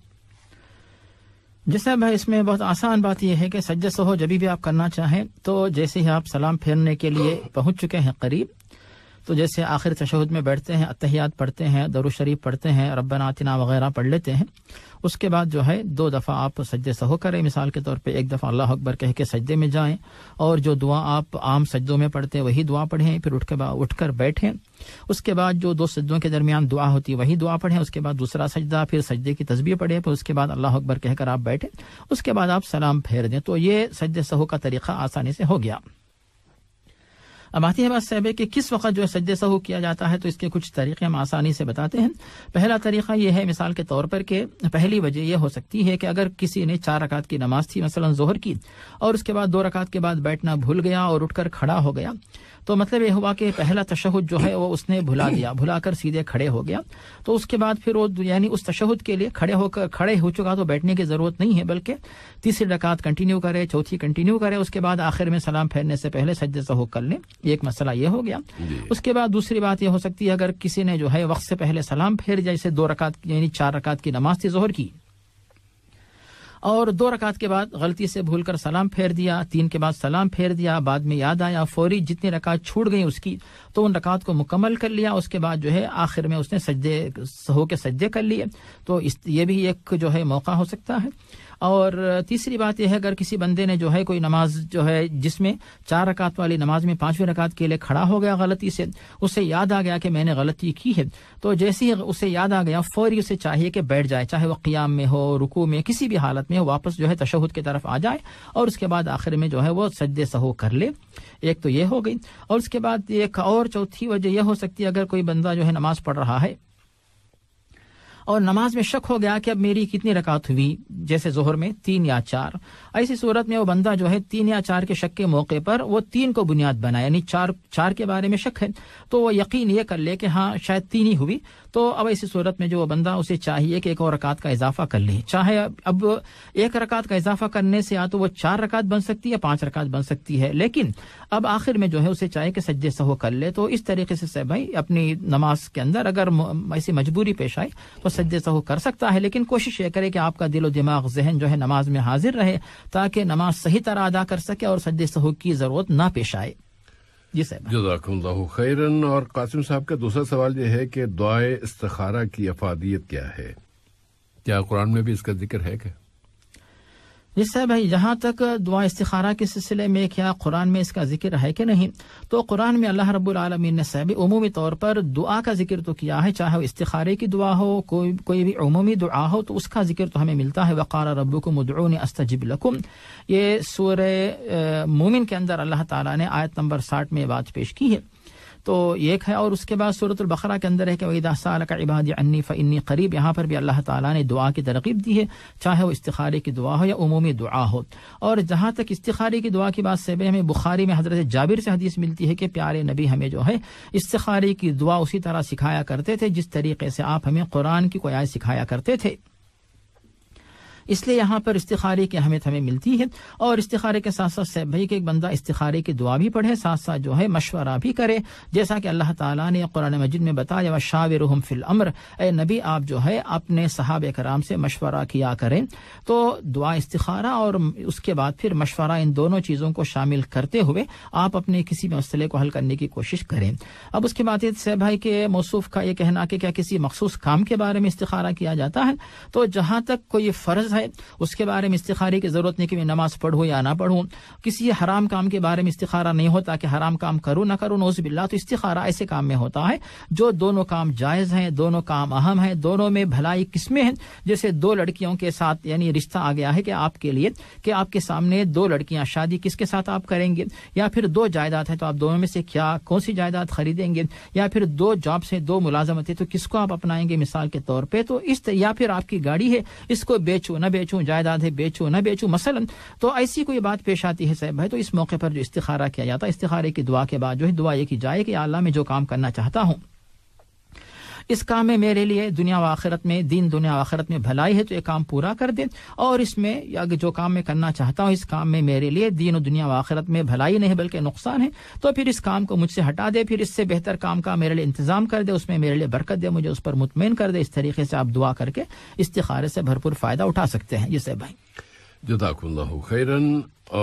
[SPEAKER 7] जैसे
[SPEAKER 5] भाई इसमें बहुत आसान बात यह है कि सज्जस हो जब भी आप करना चाहें तो जैसे ही आप सलाम फेरने के लिए पहुंच चुके हैं करीब तो जैसे आखिर तशहद में बैठते हैं अतहियात पढ़ते हैं दरुज पढ़ते हैं रब्बनातना वगैरह पढ़ लेते हैं उसके बाद जो है दो दफ़ा आप सज्जे सहो करें मिसाल के तौर पे एक दफ़ा अल्लाह अकबर कह के सज्जे में जाएं और जो दुआ आप आम सज्जों में पढ़ते हैं वही दुआ पढ़ें फिर उठ के बाद उठ कर बैठें उसके बाद जो दो सज्जों के दरमियान दुआ होती है वही दुआ पढ़ें उसके बाद दूसरा सजदा फिर सजदे की तस्वीर पढ़ें फिर उसके बाद अल्लाह अकबर कहकर आप बैठें उसके बाद आप सलाम फेर दें तो ये सज्जे सहो का तरीका आसानी से हो गया अब आती है बात सैबे कि किस वक्त जो है सजद सहु किया जाता है तो इसके कुछ तरीके हम आसानी से बताते हैं पहला तरीका यह है मिसाल के तौर पर कि पहली वजह यह हो सकती है कि अगर किसी ने चार रकात की नमाज थी मसलन जोहर की और उसके बाद दो रकात के बाद बैठना भूल गया और उठकर खड़ा हो गया तो मतलब यह हुआ कि पहला तशहद जो है वो उसने भुला दिया भुला कर सीधे खड़े हो गया तो उसके बाद फिर वो यानी उस तशहद के लिए खड़े होकर खड़े हो चुका तो बैठने की ज़रूरत नहीं है बल्कि तीसरी रकात कंटिन्यू करे चौथी कंटिन्यू करे उसके बाद आखिर में सलाम फेरने से पहले सज्जे सहो कर लें एक मसला ये हो गया उसके बाद दूसरी बात यह हो सकती है अगर किसी ने जो है वक्त से पहले सलाम फेर जैसे दो रकात यानी चार रकात की नमाज थी जोहर की और दो रकात के बाद गलती से भूल कर सलाम फेर दिया तीन के बाद सलाम फेर दिया बाद में याद आया फौरी जितनी रकात छूट गई उसकी तो उन रकात को मुकम्मल कर लिया उसके बाद जो है आखिर में उसने सज्जे हो सज्जे कर लिए तो इस ये भी एक जो है मौका हो सकता है और तीसरी बात यह है अगर किसी बंदे ने जो है कोई नमाज जो है जिसमें चार रकात वाली नमाज में पांचवी रकात के लिए खड़ा हो गया गलती से उसे याद आ गया कि मैंने गलती की है तो जैसे ही उसे याद आ गया फौरी उसे चाहिए कि बैठ जाए चाहे वह क्याम में हो रुकू में किसी भी हालत में वापस जो है तशहद की तरफ आ जाए और उसके बाद आखिर में जो है वह सजदे सहो कर ले एक तो ये हो गई और उसके बाद एक और चौथी वजह यह हो सकती है अगर कोई बंदा जो है नमाज पढ़ रहा है और नमाज में शक हो गया कि अब मेरी कितनी रकात हुई जैसे जोहर में तीन या चार ऐसी सूरत में वो बंदा जो है तीन या चार के शक के मौके पर वो तीन को बुनियाद बना यानी चार चार के बारे में शक है तो वो यकीन ये कर ले कि हाँ शायद तीन ही हुई तो अब ऐसी सूरत में जो वो बंदा उसे चाहिए कि एक और रकात का इजाफा कर ले चाहे अब एक रकात का इजाफा करने से या तो वो चार रकात बन सकती है पांच रकात बन सकती है लेकिन अब आखिर में जो है उसे चाहे कि सज्जे सहो कर ले तो इस तरीके से सह भाई अपनी नमाज के अंदर अगर ऐसी मजबूरी पेश आई तो सज्जे सहो कर सकता है लेकिन कोशिश यह करे कि आपका दिलो दिमाग जहन जो है नमाज में हाजिर रहे ताकि नमाज सही तरह अदा कर सके और सज्जे सहो की जरूरत ना पेश आए
[SPEAKER 3] जी जजाकल्ला खैरन और कासिम साहब का दूसरा सवाल यह है कि दुआ इस्तारा की अफादियत क्या है क्या कुरान में भी इसका जिक्र है क्या
[SPEAKER 5] जिससे भाई जहाँ तक दुआ इस्तारा के सिलसिले में क्या कुरान में इसका जिक्र है कि नहीं तो कुरान में अल्लाह रबालमीन ने सभी अमूमी तौर पर दुआ का जिक्र तो किया है चाहे वो इस्तारे की दुआ हो कोई कोई भी अमूमी दुआ हो तो उसका जिक्र तो हमें मिलता है वक़ार रबुकुम उदून अस्तजिब लकुम ये सूर मोमिन के अंदर अल्लाह तयत नंबर साठ में बात पेश की है तो एक है और उसके बाद सूरत बकरा के अंदर है कि वहीदासाल का इबाद अन्नी फ़न्नी करीब यहाँ पर भी अल्लाह ताला ने दुआ की तरकीब दी है चाहे वो इस्तारे की दुआ हो या उमूमी दुआ हो और जहाँ तक इस्तारे की दुआ की बात से हमें बुखारी में हज़रत जाबिर से हदीस मिलती है कि प्यारे नबी हमें जो है इस्तारे की दुआ उसी तरह सिखाया करते थे जिस तरीके से आप हमें कुरान की कोयात सिखाया करते थे इसलिए यहाँ पर इस्तारे की अहमियत हमें मिलती है और इस्तारे के साथ साथ सैब भाई के एक बंदा इस्तारे की दुआ भी पढ़े साथ साथ जो है मशवरा भी करे जैसा कि अल्लाह ताला ने कुरान मजिद में बताया व शाविर फिल अमर ए नबी आप जो है अपने सहाब कराम से मशवरा किया करें तो दुआ इस्तारा और उसके बाद फिर मशवरा इन दोनों चीज़ों को शामिल करते हुए आप अपने किसी मसले को हल करने की कोशिश करें अब उसके बाद सैब भाई के मौसूफ का ये कहना कि क्या किसी मखसूस काम के बारे में इस्तारा किया जाता है तो जहां तक कोई फ़र्ज़ है है उसके बारे में इस्तारे की ज़रूरत नहीं कि मैं नमाज पढ़ू या ना पढ़ू किसी हराम काम के बारे में इस्तारा नहीं होता कि हराम काम करो ना करो नौजबिल्ला तो इस्तारा ऐसे काम में होता है जो दोनों काम जायज़ हैं दोनों काम अहम हैं दोनों में भलाई किस्में हैं जैसे दो लड़कियों के साथ यानी रिश्ता आ गया है कि आपके लिए कि आपके सामने दो लड़कियां शादी किसके साथ आप करेंगे या फिर दो जायदाद है तो आप दोनों में से क्या कौन सी जायदाद खरीदेंगे या फिर दो जॉब हैं दो मुलाजमत है तो किसको आप अपनाएंगे मिसाल के तौर पर तो इस या फिर आपकी गाड़ी है इसको बेचो न न जायदाद है बेचूँ न बेचूँ मसलन तो ऐसी कोई बात पेश आती है साहब भाई तो इस मौके पर जो इस्तारा किया जाता है इस्तारे की दुआ के बाद जो है दुआ ये की जाए कि अल्लाह में जो काम करना चाहता हूँ इस काम में मेरे लिए दुनिया व आखिरत में दीन दुनिया व आखिरत में भलाई है तो ये काम पूरा कर दे और इसमें या जो काम मैं करना चाहता हूँ इस काम में मेरे लिए दीन और दुनिया व आखिरत में भलाई नहीं बल्कि नुकसान है तो फिर इस काम को मुझसे हटा दे फिर इससे बेहतर काम का मेरे लिए इंतजाम कर दे उसमें मेरे लिए बरकत दे मुझे उस पर मुतमिन कर दे इस तरीके से आप दुआ करके इस्तारे से भरपूर फ़ायदा उठा सकते हैं ये भाई
[SPEAKER 3] जदाकुल्ला खैरन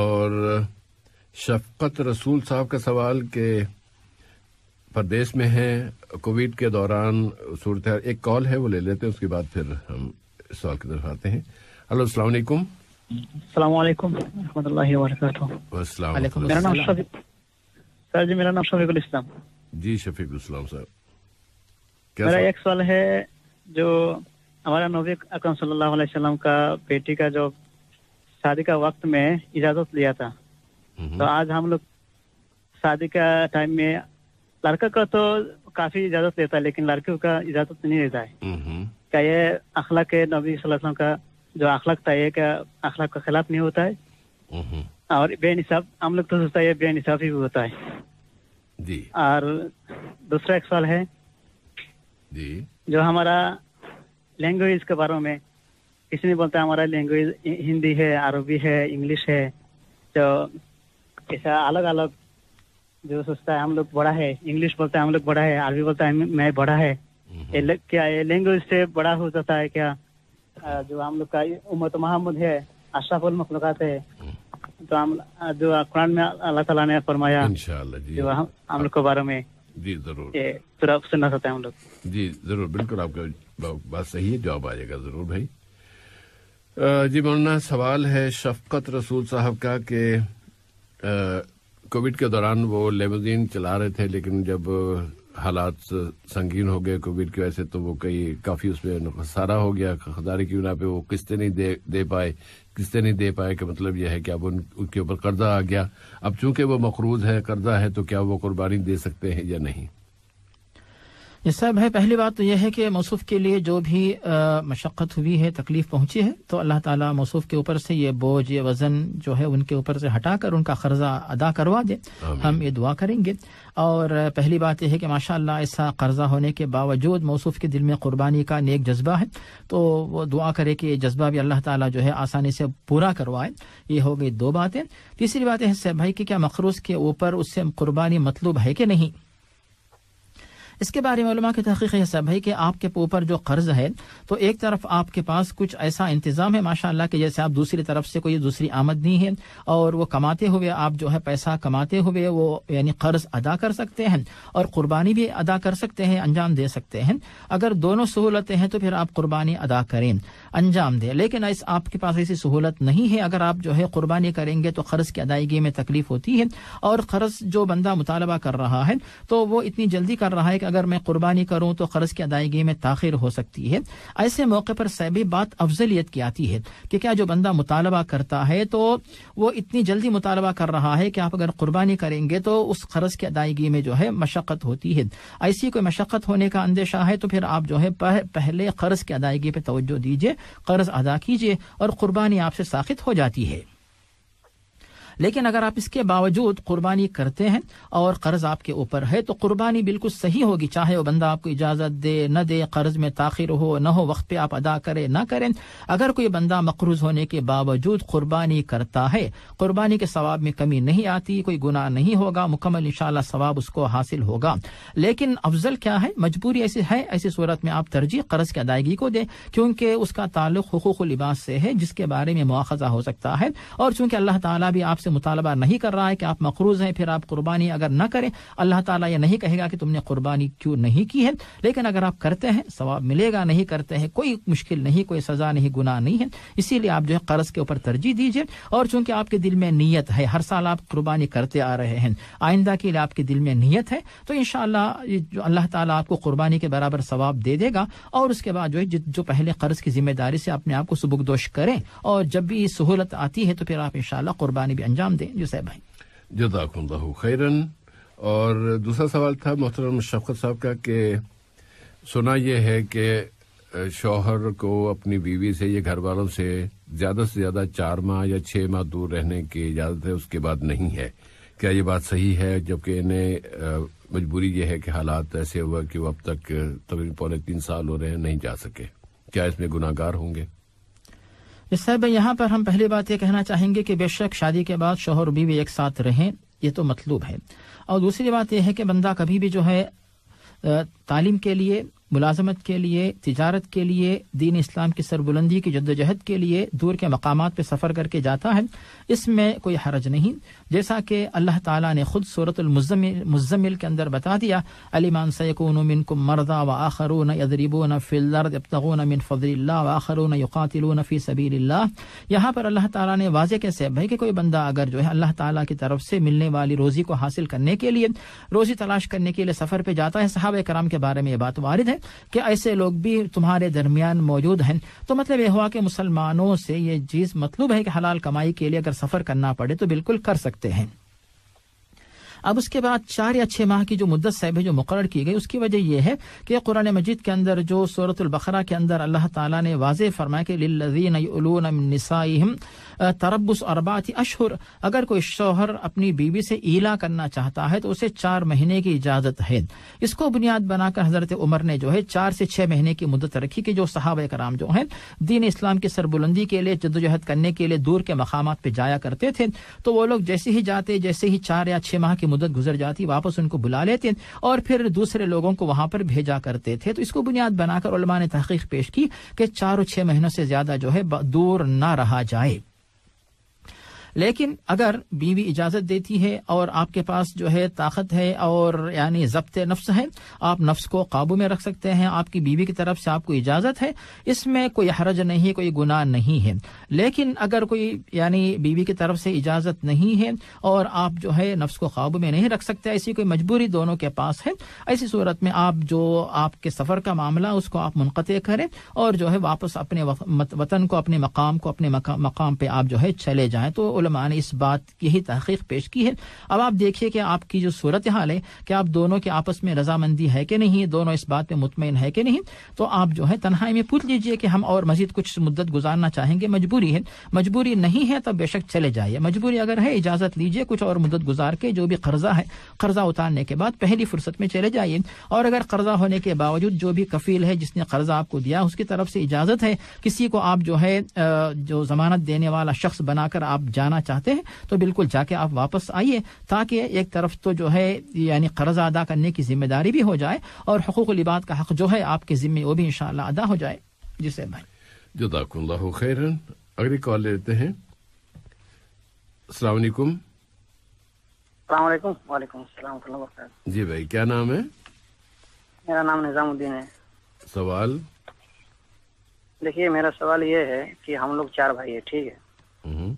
[SPEAKER 3] और शफकत रसूल साहब का सवाल के प्रदेश में हैं कोविड के दौरान सूरत एक कॉल है वो ले लेते हैं उसके बाद फिर हम सवाल की तरफ आते हैं हेलो सलामकुम मेरा नाम
[SPEAKER 8] सर
[SPEAKER 3] जी मेरा नाम शफीकुल इस्लाम जी शफीकुल इस्लाम साहब मेरा
[SPEAKER 8] एक सवाल है जो हमारा नबी अकरम सल्लल्लाहु अलैहि वसल्लम का बेटी का जो शादी का वक्त में इजाजत लिया था
[SPEAKER 2] हम्म। तो
[SPEAKER 8] आज हम लोग शादी का टाइम में लड़का का तो काफी इजाजत लेता है लेकिन लड़कियों का इजाजत नहीं देता है क्या ये अखलाक है नबी वसल्लम का जो अखलाक था ये क्या अखलाक का खिलाफ नहीं होता
[SPEAKER 3] है
[SPEAKER 8] और बेनिसाब हम लोग तो सोचता है बेनिसाब ही होता है जी और दूसरा एक सवाल है जी जो हमारा लैंग्वेज के बारे में किसी ने बोलता है हमारा लैंग्वेज हिंदी है अरबी है इंग्लिश है तो ऐसा अलग अलग जो सोचता है हम लोग बड़ा है इंग्लिश बोलता है हम लोग बड़ा है आरबी बोलता है मैं बड़ा है हम्म। ये ल, क्या ये लैंग्वेज से बड़ा हो जाता है क्या जो हम लोग का उम्मत महमूद है अशाफुल मखलूकत है हम्म। तो हम जो कुरान में अल्लाह तला ने फरमाया जो हम हम लोग के बारे में जी जरूर पूरा सुनना चाहते हैं हम
[SPEAKER 3] लोग जी जरूर बिल्कुल आपका बात सही है जवाब आएगा जरूर भाई जी मौलाना सवाल है शफकत रसूल साहब का कि कोविड के दौरान वो लेमजीन चला रहे थे लेकिन जब हालात संगीन हो गए कोविड की वजह से तो वो कई काफ़ी उसमें सारा हो गया खदारी की बिना पे वो किस्तें नहीं दे दे पाए किस्तें नहीं दे पाए कि मतलब यह है कि अब उन उनके ऊपर कर्जा आ गया अब चूंकि वो मकरूज है कर्जा है तो क्या वो कुर्बानी दे सकते हैं या नहीं
[SPEAKER 5] यस साहब भाई पहली बात तो यह है कि मौसू के लिए जो भी मशक्क़त हुई है तकलीफ़ पहुंची है तो अल्लाह ताला मौसू के ऊपर से ये बोझ ये वज़न जो है उनके ऊपर से हटाकर उनका कर्ज़ा अदा करवा दे हम ये दुआ करेंगे और पहली बात यह है कि माशा ऐसा कर्ज़ा होने के बावजूद मौसू के दिल में क़ुरबानी का नेक जज्बा है तो वो दुआ करे कि ये जज्बा भी अल्लाह ताला जो है आसानी से पूरा करवाए ये हो गई दो बातें तीसरी बात है साहब भाई कि क्या मखरूज के ऊपर उससे कुर्बानी मतलूब है कि नहीं इसके बारे में की तहकीक है सब है कि आपके ऊपर जो कर्ज है तो एक तरफ आपके पास कुछ ऐसा इंतज़ाम है माशा कि जैसे आप दूसरी तरफ से कोई दूसरी आमदनी है और वह कमाते हुए आप जो है पैसा कमाते हुए वो यानी कर्ज अदा कर सकते हैं और कुरबानी भी अदा कर सकते हैं अंजाम दे सकते हैं अगर दोनों सहूलतें हैं तो फिर आप कुर्बानी अदा करें अंजाम दे लेकिन इस आपके पास ऐसी सहूलत नहीं है अगर आप जो है कुर्बानी करेंगे तो कर्ज की अदायगी में तकलीफ होती है और कर्ज जो बंदा मुतालबा कर रहा है तो वो इतनी जल्दी कर रहा है कि अगर मैं कुर्बानी करूँ तो कर्ज की अदायगी में ताखिर हो सकती है ऐसे मौके पर सैबी बात अफजलियत की आती है कि क्या जो बंदा मुतालबा करता है तो वो इतनी जल्दी मुतालबा कर रहा है कि आप अगर कुर्बानी करेंगे तो उस कर्ज की अदायगी में जो है मशक्क़त होती है ऐसी कोई मशक्क़त होने का अंदेशा है तो फिर आप जो है पहले कर्ज की अदायगी पर तोज्जो दीजिए कर्ज अदा कीजिए और कुर्बानी आपसे साखित हो जाती है लेकिन अगर आप इसके बावजूद कुर्बानी करते हैं और कर्ज आपके ऊपर है तो कुर्बानी बिल्कुल सही होगी चाहे वो बंदा आपको इजाजत दे न दे कर्ज में ताखिर हो न हो वक्त पे आप अदा करें ना करें अगर कोई बंदा मकरूज होने के बावजूद कुर्बानी करता है कुर्बानी के सवाब में कमी नहीं आती कोई गुनाह नहीं होगा मुकम्मल इंशाल्लाह सवाब उसको हासिल होगा लेकिन अफजल क्या है मजबूरी ऐसी है ऐसी सूरत में आप तरजीह कर्ज की अदायगी को दें क्योंकि उसका ताल्लुक हकूक लिबास से है जिसके बारे में मुआखजा हो सकता है और चूंकि अल्लाह ताला भी आपसे आपसे मुतालबा नहीं कर रहा है कि आप मकरूज हैं फिर आप कुर्बानी अगर ना करें अल्लाह ताला ये नहीं कहेगा कि तुमने कुर्बानी क्यों नहीं की है लेकिन अगर आप करते हैं सवाब मिलेगा नहीं करते हैं कोई मुश्किल नहीं कोई सज़ा नहीं गुनाह नहीं है इसीलिए आप जो है कर्ज के ऊपर तरजीह दीजिए और चूंकि आपके दिल में नीयत है हर साल आप कुर्बानी करते आ रहे हैं आइंदा के लिए आपके दिल में नीयत है तो इन जो अल्लाह ताला आपको कुर्बानी के बराबर सवाब दे देगा और उसके बाद जो है जो पहले कर्ज की जिम्मेदारी से अपने आप को सुबुकदोश करें और जब भी सहूलत आती है तो फिर आप इन कुर्बानी भी अंजाम दें जुसैब भाई
[SPEAKER 3] जदाकुल्ला खैरन और दूसरा सवाल था मोहतरम शफकत साहब का कि सुना यह है कि शौहर को अपनी बीवी से या घर वालों से ज़्यादा से ज़्यादा चार माह या छः माह दूर रहने की इजाज़त है उसके बाद नहीं है क्या ये बात सही है जबकि इन्हें मजबूरी ये है कि हालात ऐसे हुआ कि वो अब तक तकरीबन पौने तीन साल हो रहे हैं नहीं जा सके क्या इसमें गुनागार होंगे
[SPEAKER 5] इस सब यहाँ पर हम पहली बात यह कहना चाहेंगे कि बेशक शादी के बाद शोहर बीवी एक साथ रहें ये तो मतलूब है और दूसरी बात यह है कि बंदा कभी भी जो है तालीम के लिए मुलाजमत के लिए तजारत के लिए दीन इस्लाम की सरबुलंदी की जद्दोजहद के लिए दूर के मकाम पर सफ़र करके जाता है इसमें कोई हरज नहीं जैसा कि अल्लाह ताला ने खुद सूरतमज़मिल के अंदर बता दिया अलीमान सैकून मिन कुम मरदा व आखरून यदरीबून फ़िल्दर्द अबतगून मिन फ़जल्ला व आखरून युकातिलून फ़ी सबील्ला यहाँ पर अल्लाह ताला ने वाजे के सेब है कि कोई बंदा अगर जो है अल्लाह ताला की तरफ से मिलने वाली रोज़ी को हासिल करने के लिए रोज़ी तलाश करने के लिए सफ़र पर जाता है साहब कराम के बारे में यह बात वारद है कि ऐसे लोग भी तुम्हारे दरमियान मौजूद हैं तो मतलब यह हुआ कि मुसलमानों से ये चीज़ मतलूब है कि हलाल कमाई के लिए अगर सफ़र करना पड़े तो बिल्कुल कर सकते हैं अब उसके बाद चार या छः माह की जो मुद्दत साहिब जो मुकर की गई उसकी वजह यह है कि कुरान मजिद के अंदर जो सूरतबकरा के अंदर अल्लाह ताला ने वाज फरमाया कि लजीनसाईम तरबस अरबात अशहर अगर कोई शोहर अपनी बीवी से ईला करना चाहता है तो उसे चार महीने की इजाज़त है इसको बुनियाद बनाकर हजरत उमर ने जो है चार से छः महीने की मुद्दत रखी कि जो सहाब कराम जो हैं दीन इस्लाम की सरबुलंदी के लिए जद्दोजहद करने के लिए दूर के मकाम पर जाया करते थे तो वो लोग जैसे ही जाते जैसे ही चार या छः माह की मुदत गुजर जाती वापस उनको बुला लेते और फिर दूसरे लोगों को वहाँ पर भेजा करते थे तो इसको बुनियाद बनाकर ने तहकीक पेश की कि चार और महीनों से ज़्यादा जो है दूर ना रहा जाए लेकिन अगर बीवी इजाज़त देती है और आपके पास जो है ताकत है और यानी जब्त नफ्स है आप नफ्स को काबू में रख सकते हैं आपकी बीवी की तरफ से आपको इजाज़त है इसमें कोई हरज नहीं है कोई गुनाह नहीं है लेकिन अगर कोई यानी बीवी की तरफ से इजाज़त नहीं है और आप जो है नफ्स को काबू में नहीं रख सकते ऐसी कोई मजबूरी दोनों के पास है ऐसी सूरत में आप जो आपके सफ़र का मामला उसको आप मुनत करें और जो है वापस अपने वतन को अपने मकाम को अपने मकाम पे आप जो है चले जाएं तो उलमा ने इस बात की ही तहकीक पेश की है अब आप देखिए कि आपकी जो सूरत हाल है कि आप दोनों के आपस में रजामंदी है कि नहीं दोनों इस बात में मुतमिन है कि नहीं तो आप जो है तनहाई में पूछ लीजिए कि हम और मजीद कुछ मुद्दत गुजारना चाहेंगे मजबूरी है मजबूरी नहीं है तब तो बेशक चले जाइए मजबूरी अगर है इजाज़त लीजिए कुछ और मुद्दत गुजार के जो भी कर्जा है कर्जा उतारने के बाद पहली फुर्सत में चले जाइए और अगर कर्जा होने के बावजूद जो भी कफील है जिसने कर्जा आपको दिया उसकी तरफ से इजाज़त है किसी को आप जो है जो जमानत देने वाला शख्स बनाकर आप जाना जाना चाहते हैं तो बिल्कुल जाके आप वापस आइए ताकि एक तरफ तो जो है यानी कर्ज अदा करने की जिम्मेदारी भी हो जाए और हकूक लिबाद का हक जो है आपके जिम्मे वो भी इन अदा हो जाए जिसे भाई
[SPEAKER 3] खैरन अगली कॉल लेते हैं अलैक्म जी भाई क्या नाम है
[SPEAKER 7] मेरा नाम निजामुद्दीन है सवाल देखिए मेरा सवाल ये है कि हम लोग चार भाई है ठीक है हम्म।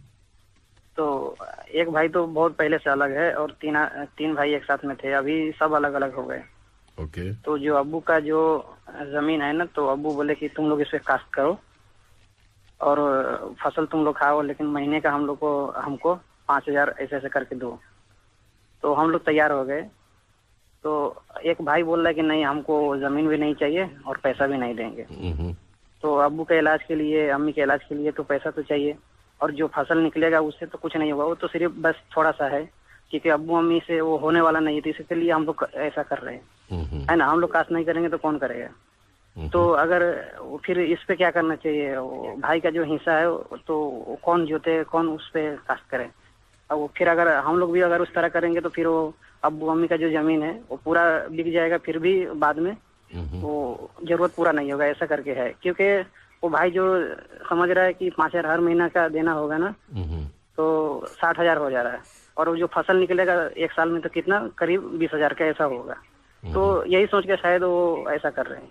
[SPEAKER 7] तो एक भाई तो बहुत पहले से अलग है और तीन तीन भाई एक साथ में थे अभी सब अलग अलग हो गए ओके तो जो अबू का जो जमीन है ना तो अबू बोले कि तुम लोग इसे काश्त करो और फसल तुम लोग खाओ लेकिन महीने का हम लोग को हमको पाँच हजार ऐसे ऐसे करके दो तो हम लोग तैयार हो गए तो एक भाई बोल रहा है कि नहीं हमको जमीन भी नहीं चाहिए और पैसा भी नहीं देंगे हम्म, हम्म। तो अबू के इलाज के लिए अम्मी के इलाज के लिए तो पैसा तो चाहिए और जो फसल निकलेगा उससे तो कुछ नहीं होगा वो तो सिर्फ बस थोड़ा सा है क्योंकि अबू अम्मी से वो होने वाला नहीं है तो इसके हम लोग ऐसा कर रहे हैं है ना हम लोग कास्ट नहीं करेंगे तो कौन करेगा तो अगर फिर इस पे क्या करना चाहिए भाई का जो हिस्सा है तो कौन जोते कौन उस पे कास्ट करे और फिर अगर हम लोग भी अगर उस तरह करेंगे तो फिर वो अबू अम्मी का जो जमीन है वो पूरा बिक जाएगा फिर भी बाद में वो जरूरत पूरा नहीं होगा ऐसा करके है क्योंकि वो भाई जो समझ रहा है कि पाँच हजार हर महीना का देना होगा ना तो साठ हजार हो जा रहा है और वो जो फसल निकलेगा एक साल में तो कितना करीब बीस हजार का ऐसा होगा तो यही सोच के शायद वो ऐसा कर रहे हैं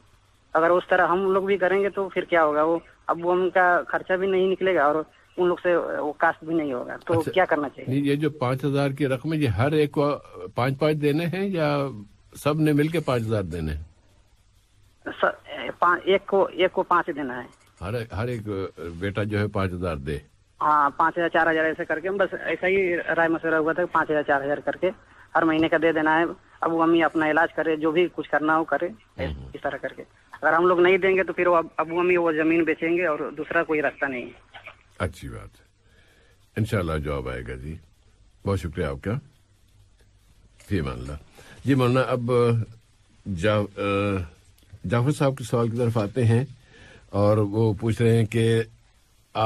[SPEAKER 7] अगर उस तरह हम लोग भी करेंगे तो फिर क्या होगा वो अब वो उनका खर्चा भी नहीं निकलेगा और उन लोग से वो कास्ट भी नहीं होगा तो अच्छा, क्या करना चाहिए
[SPEAKER 3] ये जो पाँच हजार की रकम है ये हर एक को पाँच पाँच देने हैं या सब ने मिल के पाँच हजार देने हैं
[SPEAKER 7] है एक को एक को पाँच देना है
[SPEAKER 3] हर हर एक बेटा जो है पाँच हजार दे
[SPEAKER 7] हाँ पाँच हजार चार हजार ऐसे करके बस ऐसा ही राय मशवरा हुआ था पाँच हजार चार हजार करके हर महीने का दे देना है अब वो अम्मी अपना इलाज करे जो भी कुछ करना हो करे हम्म, इस हम्म। तरह करके अगर हम लोग नहीं देंगे तो फिर वो अब अम्मी वो जमीन बेचेंगे और दूसरा कोई रास्ता नहीं है
[SPEAKER 3] अच्छी बात इनशाला जवाब आएगा जी बहुत शुक्रिया आपका जी मान ला जी मानना अब जा आ, जाफर साहब के सवाल की तरफ आते हैं और वो पूछ रहे हैं कि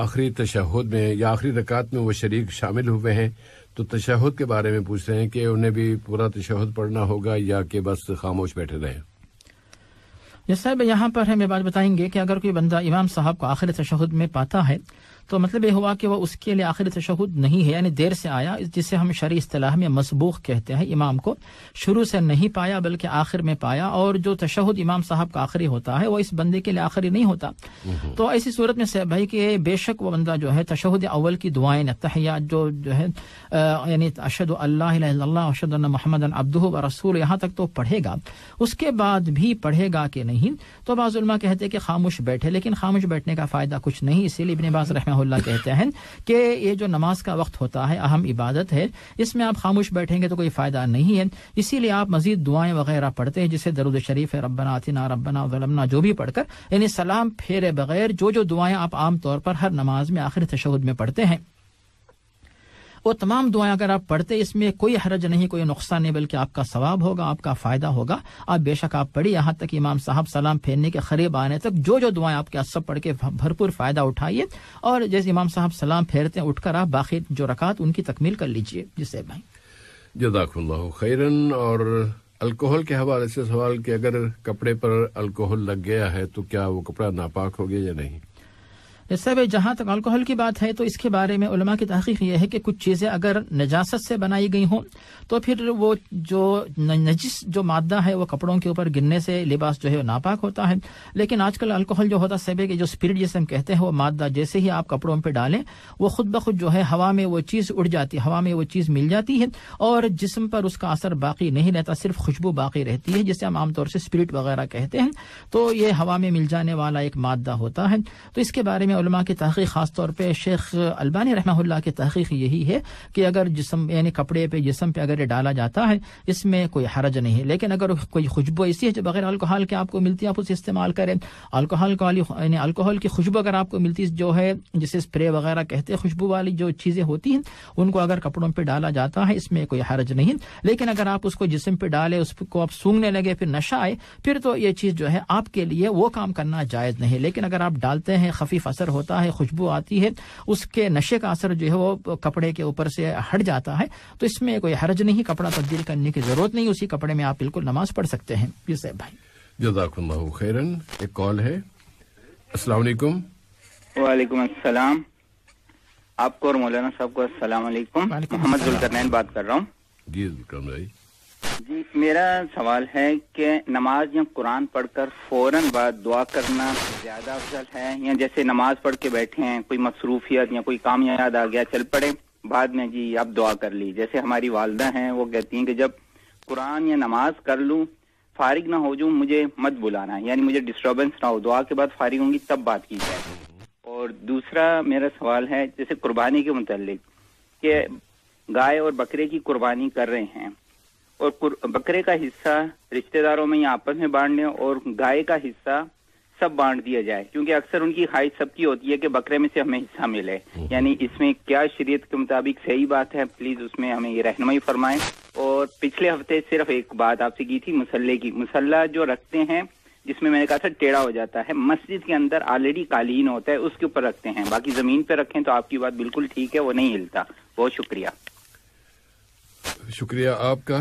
[SPEAKER 3] आखिरी तशहद में या आखिरी रकात में वो शरीक शामिल हुए हैं तो तशहद के बारे में पूछ रहे हैं कि उन्हें भी पूरा तशहद पढ़ना होगा या कि बस खामोश बैठे रहें
[SPEAKER 5] जी यहाँ पर है ये बात बताएंगे कि अगर कोई बंदा इमाम साहब को आखिर तशहद में पाता है तो मतलब ये हुआ कि वह उसके लिए आखिर तशहद नहीं है यानी देर से आया जिसे हम शरी अतलाह में मसबूक कहते हैं इमाम को शुरू से नहीं पाया बल्कि आखिर में पाया और जो तशहद इमाम साहब का आखिरी होता है वह इस बंदे के लिए आखिरी नहीं होता नहीं। हम्म। तो ऐसी सूरत में से भाई कि बेशक वह बंदा जो है तशहद अव्वल की दुआएं तहिया जो जो है यानी अशद अल्लाह अशद महमद अब्दू रसूल यहाँ तक तो पढ़ेगा उसके बाद भी पढ़ेगा कि नहीं तो बाजुलमा कहते कि खामोश बैठे लेकिन खामोश बैठने का फ़ायदा कुछ नहीं इसीलिए इबन बाज रहमा कहते हैं कि ये जो नमाज का वक्त होता है अहम इबादत है इसमें आप खामोश बैठेंगे तो कोई फ़ायदा नहीं है इसीलिए आप मजीद दुआएं वगैरह पढ़ते हैं जिसे दरुद शरीफ है रबना आतिना रबना वलमना जो भी पढ़कर यानी सलाम फेरे बगैर जो जो दुआएं आप आमतौर पर हर नमाज में आखिर तशहद में पढ़ते हैं वो तमाम दुआएं अगर आप पढ़ते इसमें कोई हरज नहीं कोई नुकसान नहीं बल्कि आपका सवाब होगा आपका फ़ायदा होगा आप बेशक आप पढ़िए यहाँ तक इमाम साहब सलाम फेरने के करीब आने तक जो जो दुआएं आपके सब पढ़ के भरपूर फ़ायदा उठाइए और जैसे इमाम साहब सलाम फेरते हैं उठकर आप बाकी जो रकात उनकी तकमील कर लीजिए जिससे भाई
[SPEAKER 3] जदाकुल्ला खैरन और अल्कोहल के हवाले से सवाल कि अगर कपड़े पर अल्कोहल लग गया है तो क्या वो कपड़ा नापाक हो गया या नहीं
[SPEAKER 5] सब जहाँ तक अल्कोहल की बात है तो इसके बारे में उलमा की तहकीक यह है कि कुछ चीज़ें अगर नजासत से बनाई गई हों तो फिर वो जो नजिस जो मादा है वो कपड़ों के ऊपर गिरने से लिबास जो है वो नापाक होता है लेकिन आजकल अल्कोहल जो होता है सेबे के जो स्पिरिट जैसे हम कहते हैं वो मादा जैसे ही आप कपड़ों पर डालें वो खुद ब खुद जो है हवा में वो चीज़ उड़ जाती है हवा में वो चीज़ मिल जाती है और जिसम पर उसका असर बाकी नहीं रहता सिर्फ खुशबू बाकी रहती है जिसे हम आमतौर से स्पिरिट वगैरह कहते हैं तो ये हवा में मिल जाने वाला एक मादा होता है तो इसके बारे में उलमा की तहकीक ख़ास तौर पे शेख अलबानी रहमहुल्ला की तहकीक यही है कि अगर जिसम यानी कपड़े पे जिसम पे अगर ये डाला जाता है इसमें कोई हरज नहीं है लेकिन अगर कोई खुशबू ऐसी है जो बगैर अल्कोहल के आपको मिलती है आप उसे इस्तेमाल करें अल्कोहल वाली अल्कोहल की खुशबू अगर आपको मिलती है जो है जिसे स्प्रे वगैरह कहते हैं खुशबू वाली जो चीज़ें होती हैं उनको अगर कपड़ों पर डाला जाता है इसमें कोई हरज नहीं लेकिन अगर आप उसको जिसम पर डालें उसको आप सूंघने लगे फिर नशा आए फिर तो ये चीज़ जो है आपके लिए वो काम करना जायज़ नहीं लेकिन अगर आप डालते हैं खफीफ असर होता है खुशबू आती है उसके नशे का असर जो है वो कपड़े के ऊपर से हट जाता है तो इसमें कोई हर्ज नहीं कपड़ा तब्दील तो करने की जरूरत नहीं उसी कपड़े में आप बिल्कुल नमाज पढ़ सकते हैं यूसैफ भाई
[SPEAKER 3] जदाकुल्ला खैरन एक कॉल है असलाकुम वालेकुम अस्सलाम आपको और
[SPEAKER 9] मौलाना साहब को अस्सलाम वालेकुम मोहम्मद जुलकरनैन बात कर रहा हूँ
[SPEAKER 3] जी जुलकर भाई
[SPEAKER 9] जी मेरा सवाल है कि नमाज या कुरान पढ़कर फौरन बाद दुआ करना ज्यादा अफजल है या जैसे नमाज पढ़ के बैठे हैं कोई मसरूफियत या कोई काम याद आ गया चल पड़े बाद में जी अब दुआ कर ली जैसे हमारी वालदा हैं वो कहती हैं कि जब कुरान या नमाज कर लूँ फारिग ना हो जाऊँ मुझे मत बुलाना यानी मुझे डिस्टर्बेंस ना हो दुआ के बाद फारिग होंगी तब बात की जाए और दूसरा मेरा सवाल है जैसे कुर्बानी के मुतल कि गाय और बकरे की कुर्बानी कर रहे हैं और बकरे का हिस्सा रिश्तेदारों में या आपस में बांटने और गाय का हिस्सा सब बांट दिया जाए क्योंकि अक्सर उनकी ख्वाहिश सबकी होती है कि बकरे में से हमें हिस्सा मिले हम्म। यानी इसमें क्या शरीयत के मुताबिक सही बात है प्लीज उसमें हमें ये रहनुमाई फरमाएं और पिछले हफ्ते सिर्फ एक बात आपसे की थी मसल्ले की मसल्ला जो रखते हैं जिसमें मैंने कहा था टेढ़ा हो जाता है मस्जिद के अंदर ऑलरेडी कालीन होता है उसके ऊपर रखते हैं बाकी जमीन पर रखें तो आपकी बात बिल्कुल ठीक है वो नहीं हिलता बहुत शुक्रिया
[SPEAKER 3] शुक्रिया आपका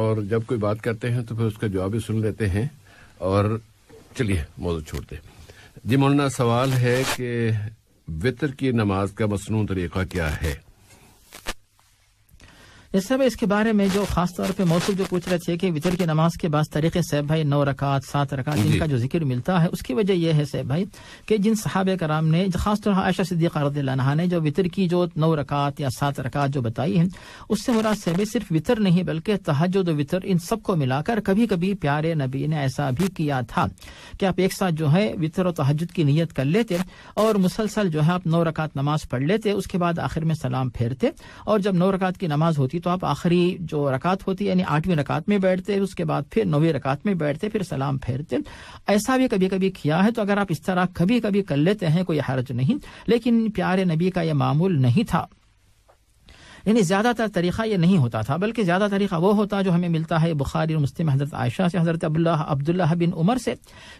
[SPEAKER 3] और जब कोई बात करते हैं तो फिर उसका जवाब भी सुन लेते हैं और चलिए मौजूद छोड़ते जी मौलाना सवाल है कि वितर की नमाज का मसनू तरीक़ा क्या है
[SPEAKER 5] इस समय इसके बारे में जो खास तौर पे मौसम जो पूछ रहे थे कि वितर की नमाज के बाद तरीके सैब भाई नौ रकात सात रकात इनका जो जिक्र मिलता है उसकी वजह यह है सैब भाई कि जिन सहाब कराम ने खासतौर आयशा सिद्दीक रहा ने जो वितर की जो नौ रकात या सात रकात जो बताई है उससे मुराद सैब सिर्फ वितर नहीं बल्कि तहजद वितर इन सबको मिलाकर कभी कभी प्यारे नबी ने ऐसा भी किया था कि आप एक साथ जो है वितर और तहजद की नीयत कर लेते और मुसलसल जो है आप नौ रकात नमाज पढ़ लेते उसके बाद आखिर में सलाम फेरते और जब नौ रकात की नमाज होती तो आप आखिरी जो रकात होती है यानी आठवीं रकात में बैठते उसके बाद फिर नौवीं रकात में बैठते फिर सलाम फेरते ऐसा भी कभी कभी किया है तो अगर आप इस तरह कभी कभी कर लेते हैं कोई हर्ज नहीं लेकिन प्यारे नबी का यह मामूल नहीं था यानी ज़्यादातर तरीक़ा ये नहीं होता था बल्कि ज़्यादा तरीक़ा वो होता जो हमें मिलता है बुखारी और मुस्लिम हज़रत आयशा से हज़रत अब्दुल्ला बिन उमर से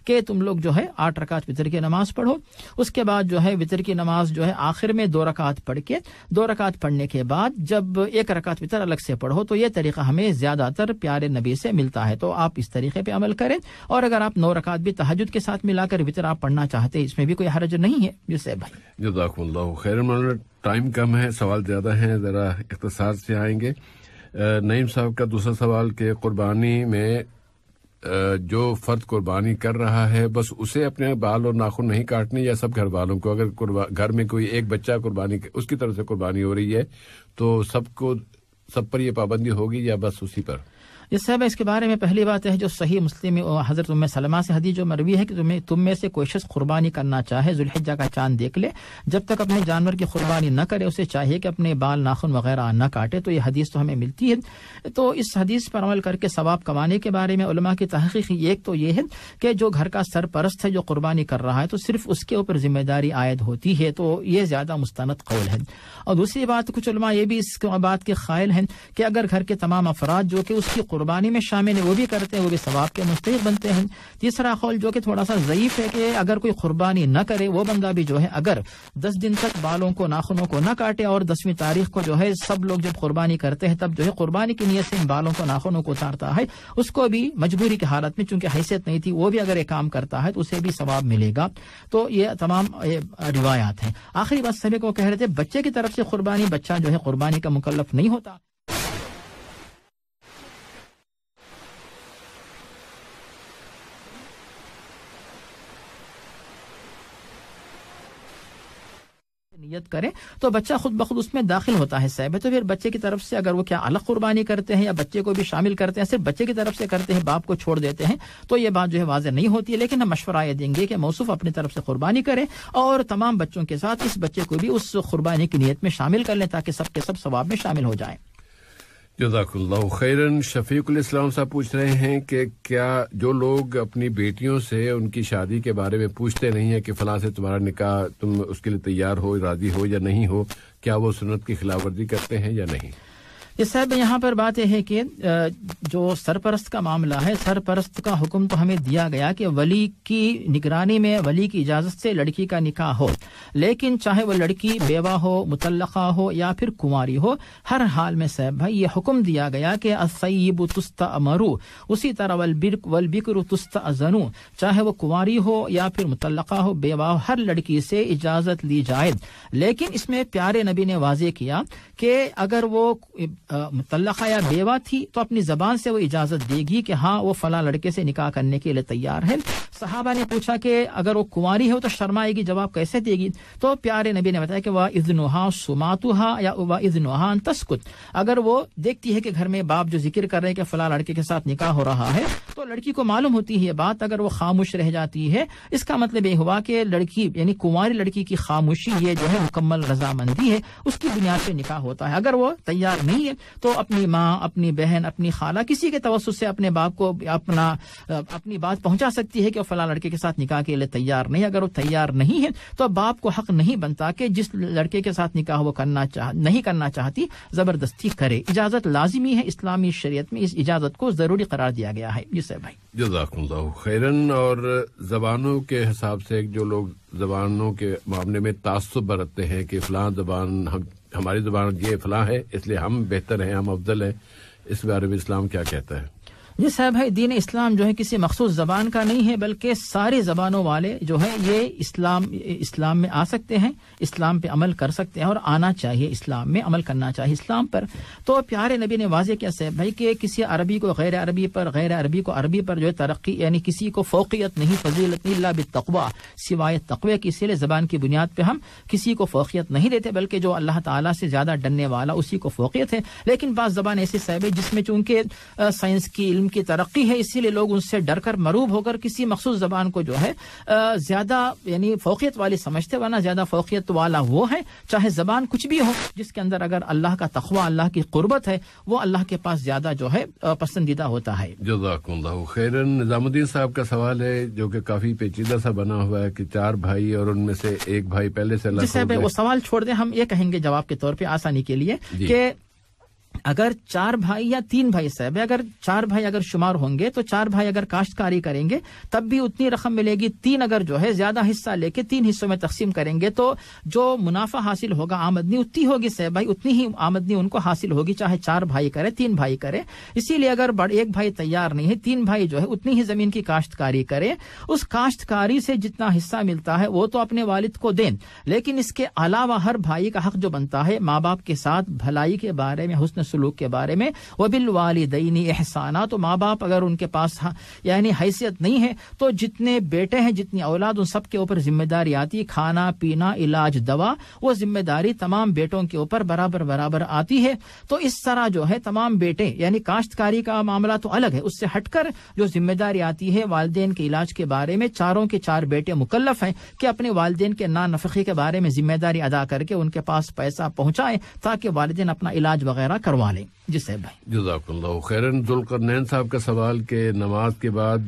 [SPEAKER 5] कि तुम लोग जो है आठ रकात वितर की नमाज़ पढ़ो उसके बाद जो है वितर की नमाज़ जो है आखिर में दो रकात पढ़ के दो रकात पढ़ने के बाद जब एक रकात वितर अलग से पढ़ो तो ये तरीक़ा हमें ज़्यादातर प्यारे नबी से मिलता है तो आप इस तरीके पर अमल करें और अगर आप नौ रकात भी तहजद के साथ मिलाकर वितर आप पढ़ना चाहते हैं इसमें भी कोई हरज नहीं है जिससे
[SPEAKER 3] भाई टाइम कम है सवाल ज़्यादा हैं ज़रा इख्तसार से आएंगे नईम साहब का दूसरा सवाल कि कुर्बानी में जो फ़र्द कुर्बानी कर रहा है बस उसे अपने बाल और नाखून नहीं काटने या सब घर वालों को अगर घर में कोई एक बच्चा कुर्बानी उसकी तरफ से कुर्बानी हो रही है तो सबको सब पर यह पाबंदी होगी या बस उसी पर
[SPEAKER 5] इस सब इसके बारे में पहली बात है जो सही मुस्लिम हजरत उम सलमा से हदीज जो मरवी है कि तुम्हें तुम में से कोई शख्स कुर्बानी करना चाहे जुल्हजा का चांद देख ले जब तक अपने जानवर की कुर्बानी न करे उसे चाहिए कि अपने बाल नाखून वगैरह न काटे तो ये हदीस तो हमें मिलती है तो इस हदीस पर अमल करके सवाब कमाने के बारे में उलमा की तहकीक एक तो ये है कि जो घर का सरपरस्त है जो कुर्बानी कर रहा है तो सिर्फ उसके ऊपर जिम्मेदारी आयद होती है तो ये ज़्यादा मुस्ंद कौल है और दूसरी बात कुछ उलमा ये भी इस बात के कायल हैं कि अगर घर के तमाम अफराद जो कि उसकी कुर्बानी में शामिल है वो भी करते हैं वो भी सवाब के मुस्तक बनते हैं तीसरा कौल जो कि थोड़ा सा ज़यीफ है कि अगर कोई कुर्बानी न करे वो बंदा भी जो है अगर दस दिन तक बालों को नाखूनों को न काटे और दसवीं तारीख को जो है सब लोग जब कुर्बानी करते हैं तब जो है कुर्बानी की नीयत से इन बालों को नाखूनों को उतारता है उसको भी मजबूरी की हालत में चूंकि हैसियत नहीं थी वो भी अगर ये काम करता है तो उसे भी सवाब मिलेगा तो ये तमाम रिवायात हैं आखिरी बात सभी को कह रहे थे बच्चे की तरफ से कुर्बानी बच्चा जो है कुर्बानी का मुकलफ नहीं होता नीयत करें तो बच्चा खुद बखुद उसमें दाखिल होता है साहब तो फिर बच्चे की तरफ से अगर वो क्या अलग कुर्बानी करते हैं या बच्चे को भी शामिल करते हैं सिर्फ बच्चे की तरफ से करते हैं बाप को छोड़ देते हैं तो ये बात जो है वाजह नहीं होती है लेकिन हम मशवरा ये देंगे कि मौसू अपनी तरफ से कुर्बानी करें और तमाम बच्चों के साथ इस बच्चे को भी उस कुर्बानी की नीयत में शामिल कर लें ताकि सबके सब स्वाब में शामिल हो जाएं
[SPEAKER 3] जजाकुल्ला खैरन शफीकुल इस्लाम साहब पूछ रहे हैं कि क्या जो लोग अपनी बेटियों से उनकी शादी के बारे में पूछते नहीं है कि फला से तुम्हारा निकाह तुम उसके लिए तैयार हो राजी हो या नहीं हो क्या वो सुन्नत की खिलाफवर्जी करते हैं या नहीं
[SPEAKER 5] जी साहब यहाँ पर बात यह है कि जो सरपरस्त का मामला है सरपरस्त का हुक्म तो हमें दिया गया कि वली की निगरानी में वली की इजाज़त से लड़की का निकाह हो लेकिन चाहे वह लड़की बेवा हो मुतलका हो या फिर कुंवारी हो हर हाल में साहब भाई ये हुक्म दिया गया कि असईब तुस्त अमरू उसी तरह वलबिक वलबिक्र तुस्त अजनू चाहे वह कुंवारी हो या फिर मुतलका हो बेवा हो हर लड़की से इजाज़त ली जाए लेकिन इसमें प्यारे नबी ने वाजे किया कि अगर वो मुतलक़ा या बेवा थी तो अपनी ज़बान से वो इजाज़त देगी कि हाँ वो फला लड़के से निकाह करने के लिए तैयार है साहबा ने पूछा कि अगर वो कुंवारी है तो शर्माएगी जवाब कैसे देगी तो प्यारे नबी ने बताया कि वह इजनुहा सुमातुहा या वह इज तस्कुत अगर वो देखती है कि घर में बाप जो जिक्र कर रहे हैं कि फला लड़के के साथ निकाह हो रहा है तो लड़की को मालूम होती है ये बात अगर वो खामोश रह जाती है इसका मतलब ये हुआ कि लड़की यानी कुंवारी लड़की की खामोशी ये जो है मुकम्मल रजामंदी है उसकी बुनियाद पर निकाह होता है अगर वो तैयार नहीं है तो अपनी माँ अपनी बहन अपनी खाला किसी के तवसत से अपने बाप को अपना अपनी बात पहुंचा सकती है कि फला लड़के के साथ निकाह के लिए तैयार नहीं अगर वो तैयार नहीं है तो बाप को हक नहीं बनता कि जिस लड़के के साथ निकाह वो करना चाह नहीं करना चाहती जबरदस्ती करे इजाजत लाजिमी है इस्लामी शरीय में इस इजाजत को जरूरी करार दिया गया है जिससे भाई
[SPEAKER 3] खैरन और जबानों के हिसाब से जो लोग जबानों के मामले में तासुब बरतते हैं कि फलां जबान हम हमारी जुबान ये फलाह है इसलिए हम बेहतर हैं हम अफजल हैं इस बारे में इस्लाम क्या कहता है
[SPEAKER 5] जी साहब भाई दीन इस्लाम जो है किसी मखसूस ज़बान का नहीं है बल्कि सारे ज़बानों वाले जो है ये इस्लाम इस्लाम में आ सकते हैं इस्लाम पे अमल कर सकते हैं और आना चाहिए इस्लाम में अमल करना चाहिए इस्लाम पर तो प्यारे नबी ने वाजे किया साहब भाई कि किसी अरबी को गैर अरबी पर गैर अरबी को अरबी पर जो है तरक्की यानी किसी को फोकियत नहीं फजीलत नहीं बितवा सिवाय तकवे की इसलिए ज़बान की बुनियाद पर हम किसी को फोकियत नहीं देते बल्कि जो अल्लाह तला से ज़्यादा डरने वाला उसी को फोकियत है लेकिन बाज़ ज़बान ऐसे साहब है जिसमें चूंकि साइंस की इल्म उनकी तरक्की है इसीलिए लोग उनसे डर कर मरूब होकर किसी मखसूस जबान को जो है ज़्यादा यानी फोकियत वाली समझते वरना ज़्यादा फोकियत वाला वो है चाहे ज़बान कुछ भी हो जिसके अंदर अगर अल्लाह का तखवा अल्लाह की कुर्बत है वो अल्लाह के पास ज़्यादा जो है पसंदीदा होता है
[SPEAKER 3] खैरन निज़ामुद्दीन साहब का सवाल है जो कि काफ़ी पेचीदा सा बना हुआ है कि चार भाई और उनमें से एक भाई पहले से वो
[SPEAKER 5] सवाल छोड़ दें हम ये कहेंगे जवाब के तौर पर आसानी के लिए कि अगर चार भाई या तीन भाई साहब अगर चार भाई अगर शुमार होंगे तो चार भाई अगर काश्तकारी करेंगे तब भी उतनी रकम मिलेगी तीन अगर जो है ज्यादा हिस्सा लेके तीन हिस्सों में तकसीम करेंगे तो जो मुनाफा हासिल होगा आमदनी उतनी होगी साहब भाई उतनी ही आमदनी उनको हासिल होगी चाहे चार भाई करे तीन भाई करे इसीलिए अगर एक भाई तैयार नहीं है तीन भाई जो है उतनी ही जमीन की काश्तकारी करे उस काश्तकारी से जितना हिस्सा मिलता है वो तो अपने वालिद को दें लेकिन इसके अलावा हर भाई का हक जो बनता है माँ बाप के साथ भलाई के बारे में हुसन हसन सलूक के बारे में बिल वालदनी एहसाना तो माँ बाप अगर उनके पास यानी हैसियत नहीं है तो जितने बेटे हैं जितनी औलाद उन सब के ऊपर जिम्मेदारी आती है खाना पीना इलाज दवा वो जिम्मेदारी तमाम बेटों के ऊपर बराबर बराबर आती है तो इस तरह जो है तमाम बेटे यानी काश्तकारी का मामला तो अलग है उससे हटकर जो जिम्मेदारी आती है वालदेन के इलाज के बारे में चारों के चार बेटे मुकलफ हैं कि अपने वालदेन के ना नफे के बारे में जिम्मेदारी अदा करके उनके पास पैसा पहुंचाएं ताकि वालदेन अपना इलाज वगैरह कर करवा लें जी साहब भाई
[SPEAKER 3] जजाकल्ला जुलकरनैन साहब का सवाल के नमाज के बाद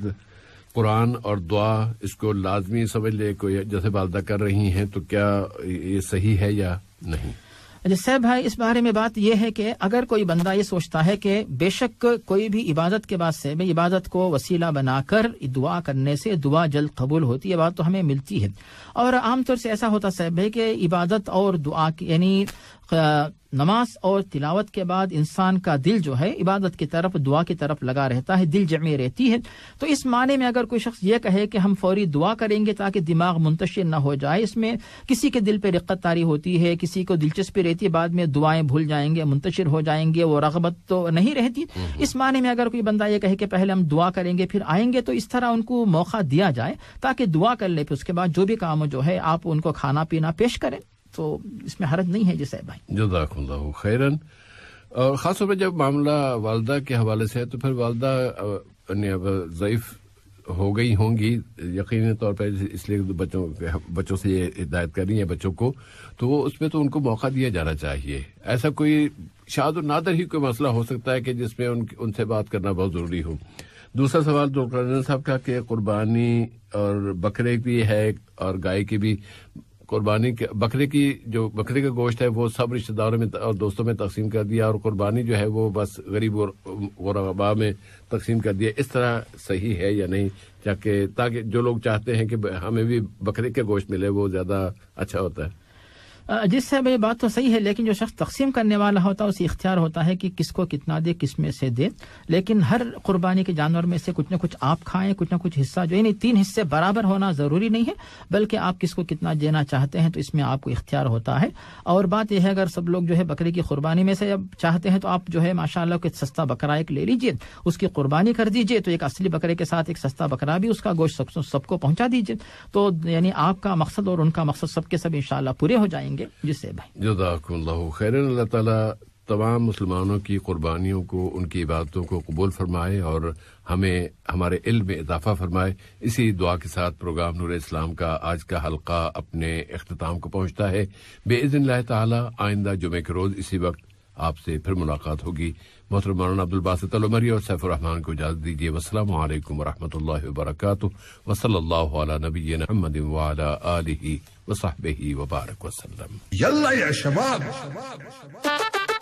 [SPEAKER 3] कुरान और दुआ इसको लाजमी समझ ले कोई जैसे वालदा कर रही हैं तो क्या ये सही है या नहीं
[SPEAKER 5] जैसे भाई इस बारे में बात यह है कि अगर कोई बंदा ये सोचता है कि बेशक कोई भी इबादत के बाद से मैं इबादत को वसीला बनाकर दुआ करने से दुआ जल्द कबूल होती है बात तो हमें मिलती है और आमतौर से ऐसा होता साहब है कि इबादत और दुआ की यानी नमाज और तिलावत के बाद इंसान का दिल जो है इबादत की तरफ दुआ की तरफ लगा रहता है दिल जमे रहती है तो इस माने में अगर कोई शख्स ये कहे कि हम फौरी दुआ करेंगे ताकि दिमाग मुंतशिर ना हो जाए इसमें किसी के दिल पर रक्कत तारी होती है किसी को दिलचस्पी रहती है बाद में दुआएं भूल जाएंगे मुंतशिर हो जाएंगे वो रगबत तो नहीं रहती हम्म। इस माने में अगर कोई बंदा ये कहे कि पहले हम दुआ करेंगे फिर आएंगे तो इस तरह उनको मौका दिया जाए ताकि दुआ कर ले फिर उसके बाद जो भी काम जो है आप उनको खाना पीना पेश करें तो इसमें हरज नहीं है जैसे भाई
[SPEAKER 3] जदाखुल्ला खैरन और ख़ासतौर पर जब मामला वालदा के हवाले से है तो फिर वालदा ने ज़यीफ़ हो गई होंगी यकीनी तौर पर इसलिए बच्चों बच्चों से ये हिदायत करनी है बच्चों को तो वो उसमें तो उनको मौका दिया जाना चाहिए ऐसा कोई शायद नादर ही कोई मसला हो सकता है कि जिसमें उन उनसे बात करना बहुत ज़रूरी हो दूसरा सवाल डॉक्टर साहब का कि कुर्बानी और बकरे की है और गाय की भी कुर्बानी के बकरे की जो बकरे का गोश्त है वो सब रिश्तेदारों में और दोस्तों में तकसीम कर दिया और कुर्बानी जो है वो बस गरीब वरबा में तकसीम कर दिया इस तरह सही है या नहीं ताकि ताकि जो लोग चाहते हैं कि हमें भी बकरे के गोश्त मिले वो ज़्यादा अच्छा होता है
[SPEAKER 5] अजीत साहब ये बात तो सही है लेकिन जो शख्स तकसीम करने वाला होता है उसे इख्तियार होता है कि किसको कितना दे किस में से दे लेकिन हर कुर्बानी के जानवर में से कुछ ना कुछ आप खाएं कुछ ना कुछ हिस्सा जो यानी तीन हिस्से बराबर होना ज़रूरी नहीं है बल्कि आप किसको कितना देना चाहते हैं तो इसमें आपको इख्तियार होता है और बात यह है अगर सब लोग जो है बकरी की कुर्बानी में से जब चाहते हैं तो आप जो है माशा को सस्ता बकरा एक ले लीजिए उसकी कुर्बानी कर दीजिए तो एक असली बकरे के साथ एक सस्ता बकरा भी उसका गोश्त सबको पहुँचा दीजिए तो यानी आपका मकसद और उनका मकसद सबके सब इन पूरे हो जाएंगे करेंगे जिससे भाई
[SPEAKER 3] जदाकल्ला खैर अल्लाह ताला तमाम मुसलमानों की कुर्बानियों को उनकी इबादतों को कबूल फरमाए और हमें हमारे इल्म में इजाफा फरमाए इसी दुआ के साथ प्रोग्राम नूर इस्लाम का आज का हलका अपने अख्ताम को पहुंचता है बेजन ताला आइंदा जुमे के रोज़ इसी वक्त आपसे फिर मुलाकात होगी मोहतरम मौलाना अब्दुल बासत अलमरी और सैफुररहमान को इजाज़त दीजिए वसलम वरहमल वर्क वसल नबीन अहमद وصحبه وبارك وسلم يلا يا شباب, يا
[SPEAKER 2] شباب.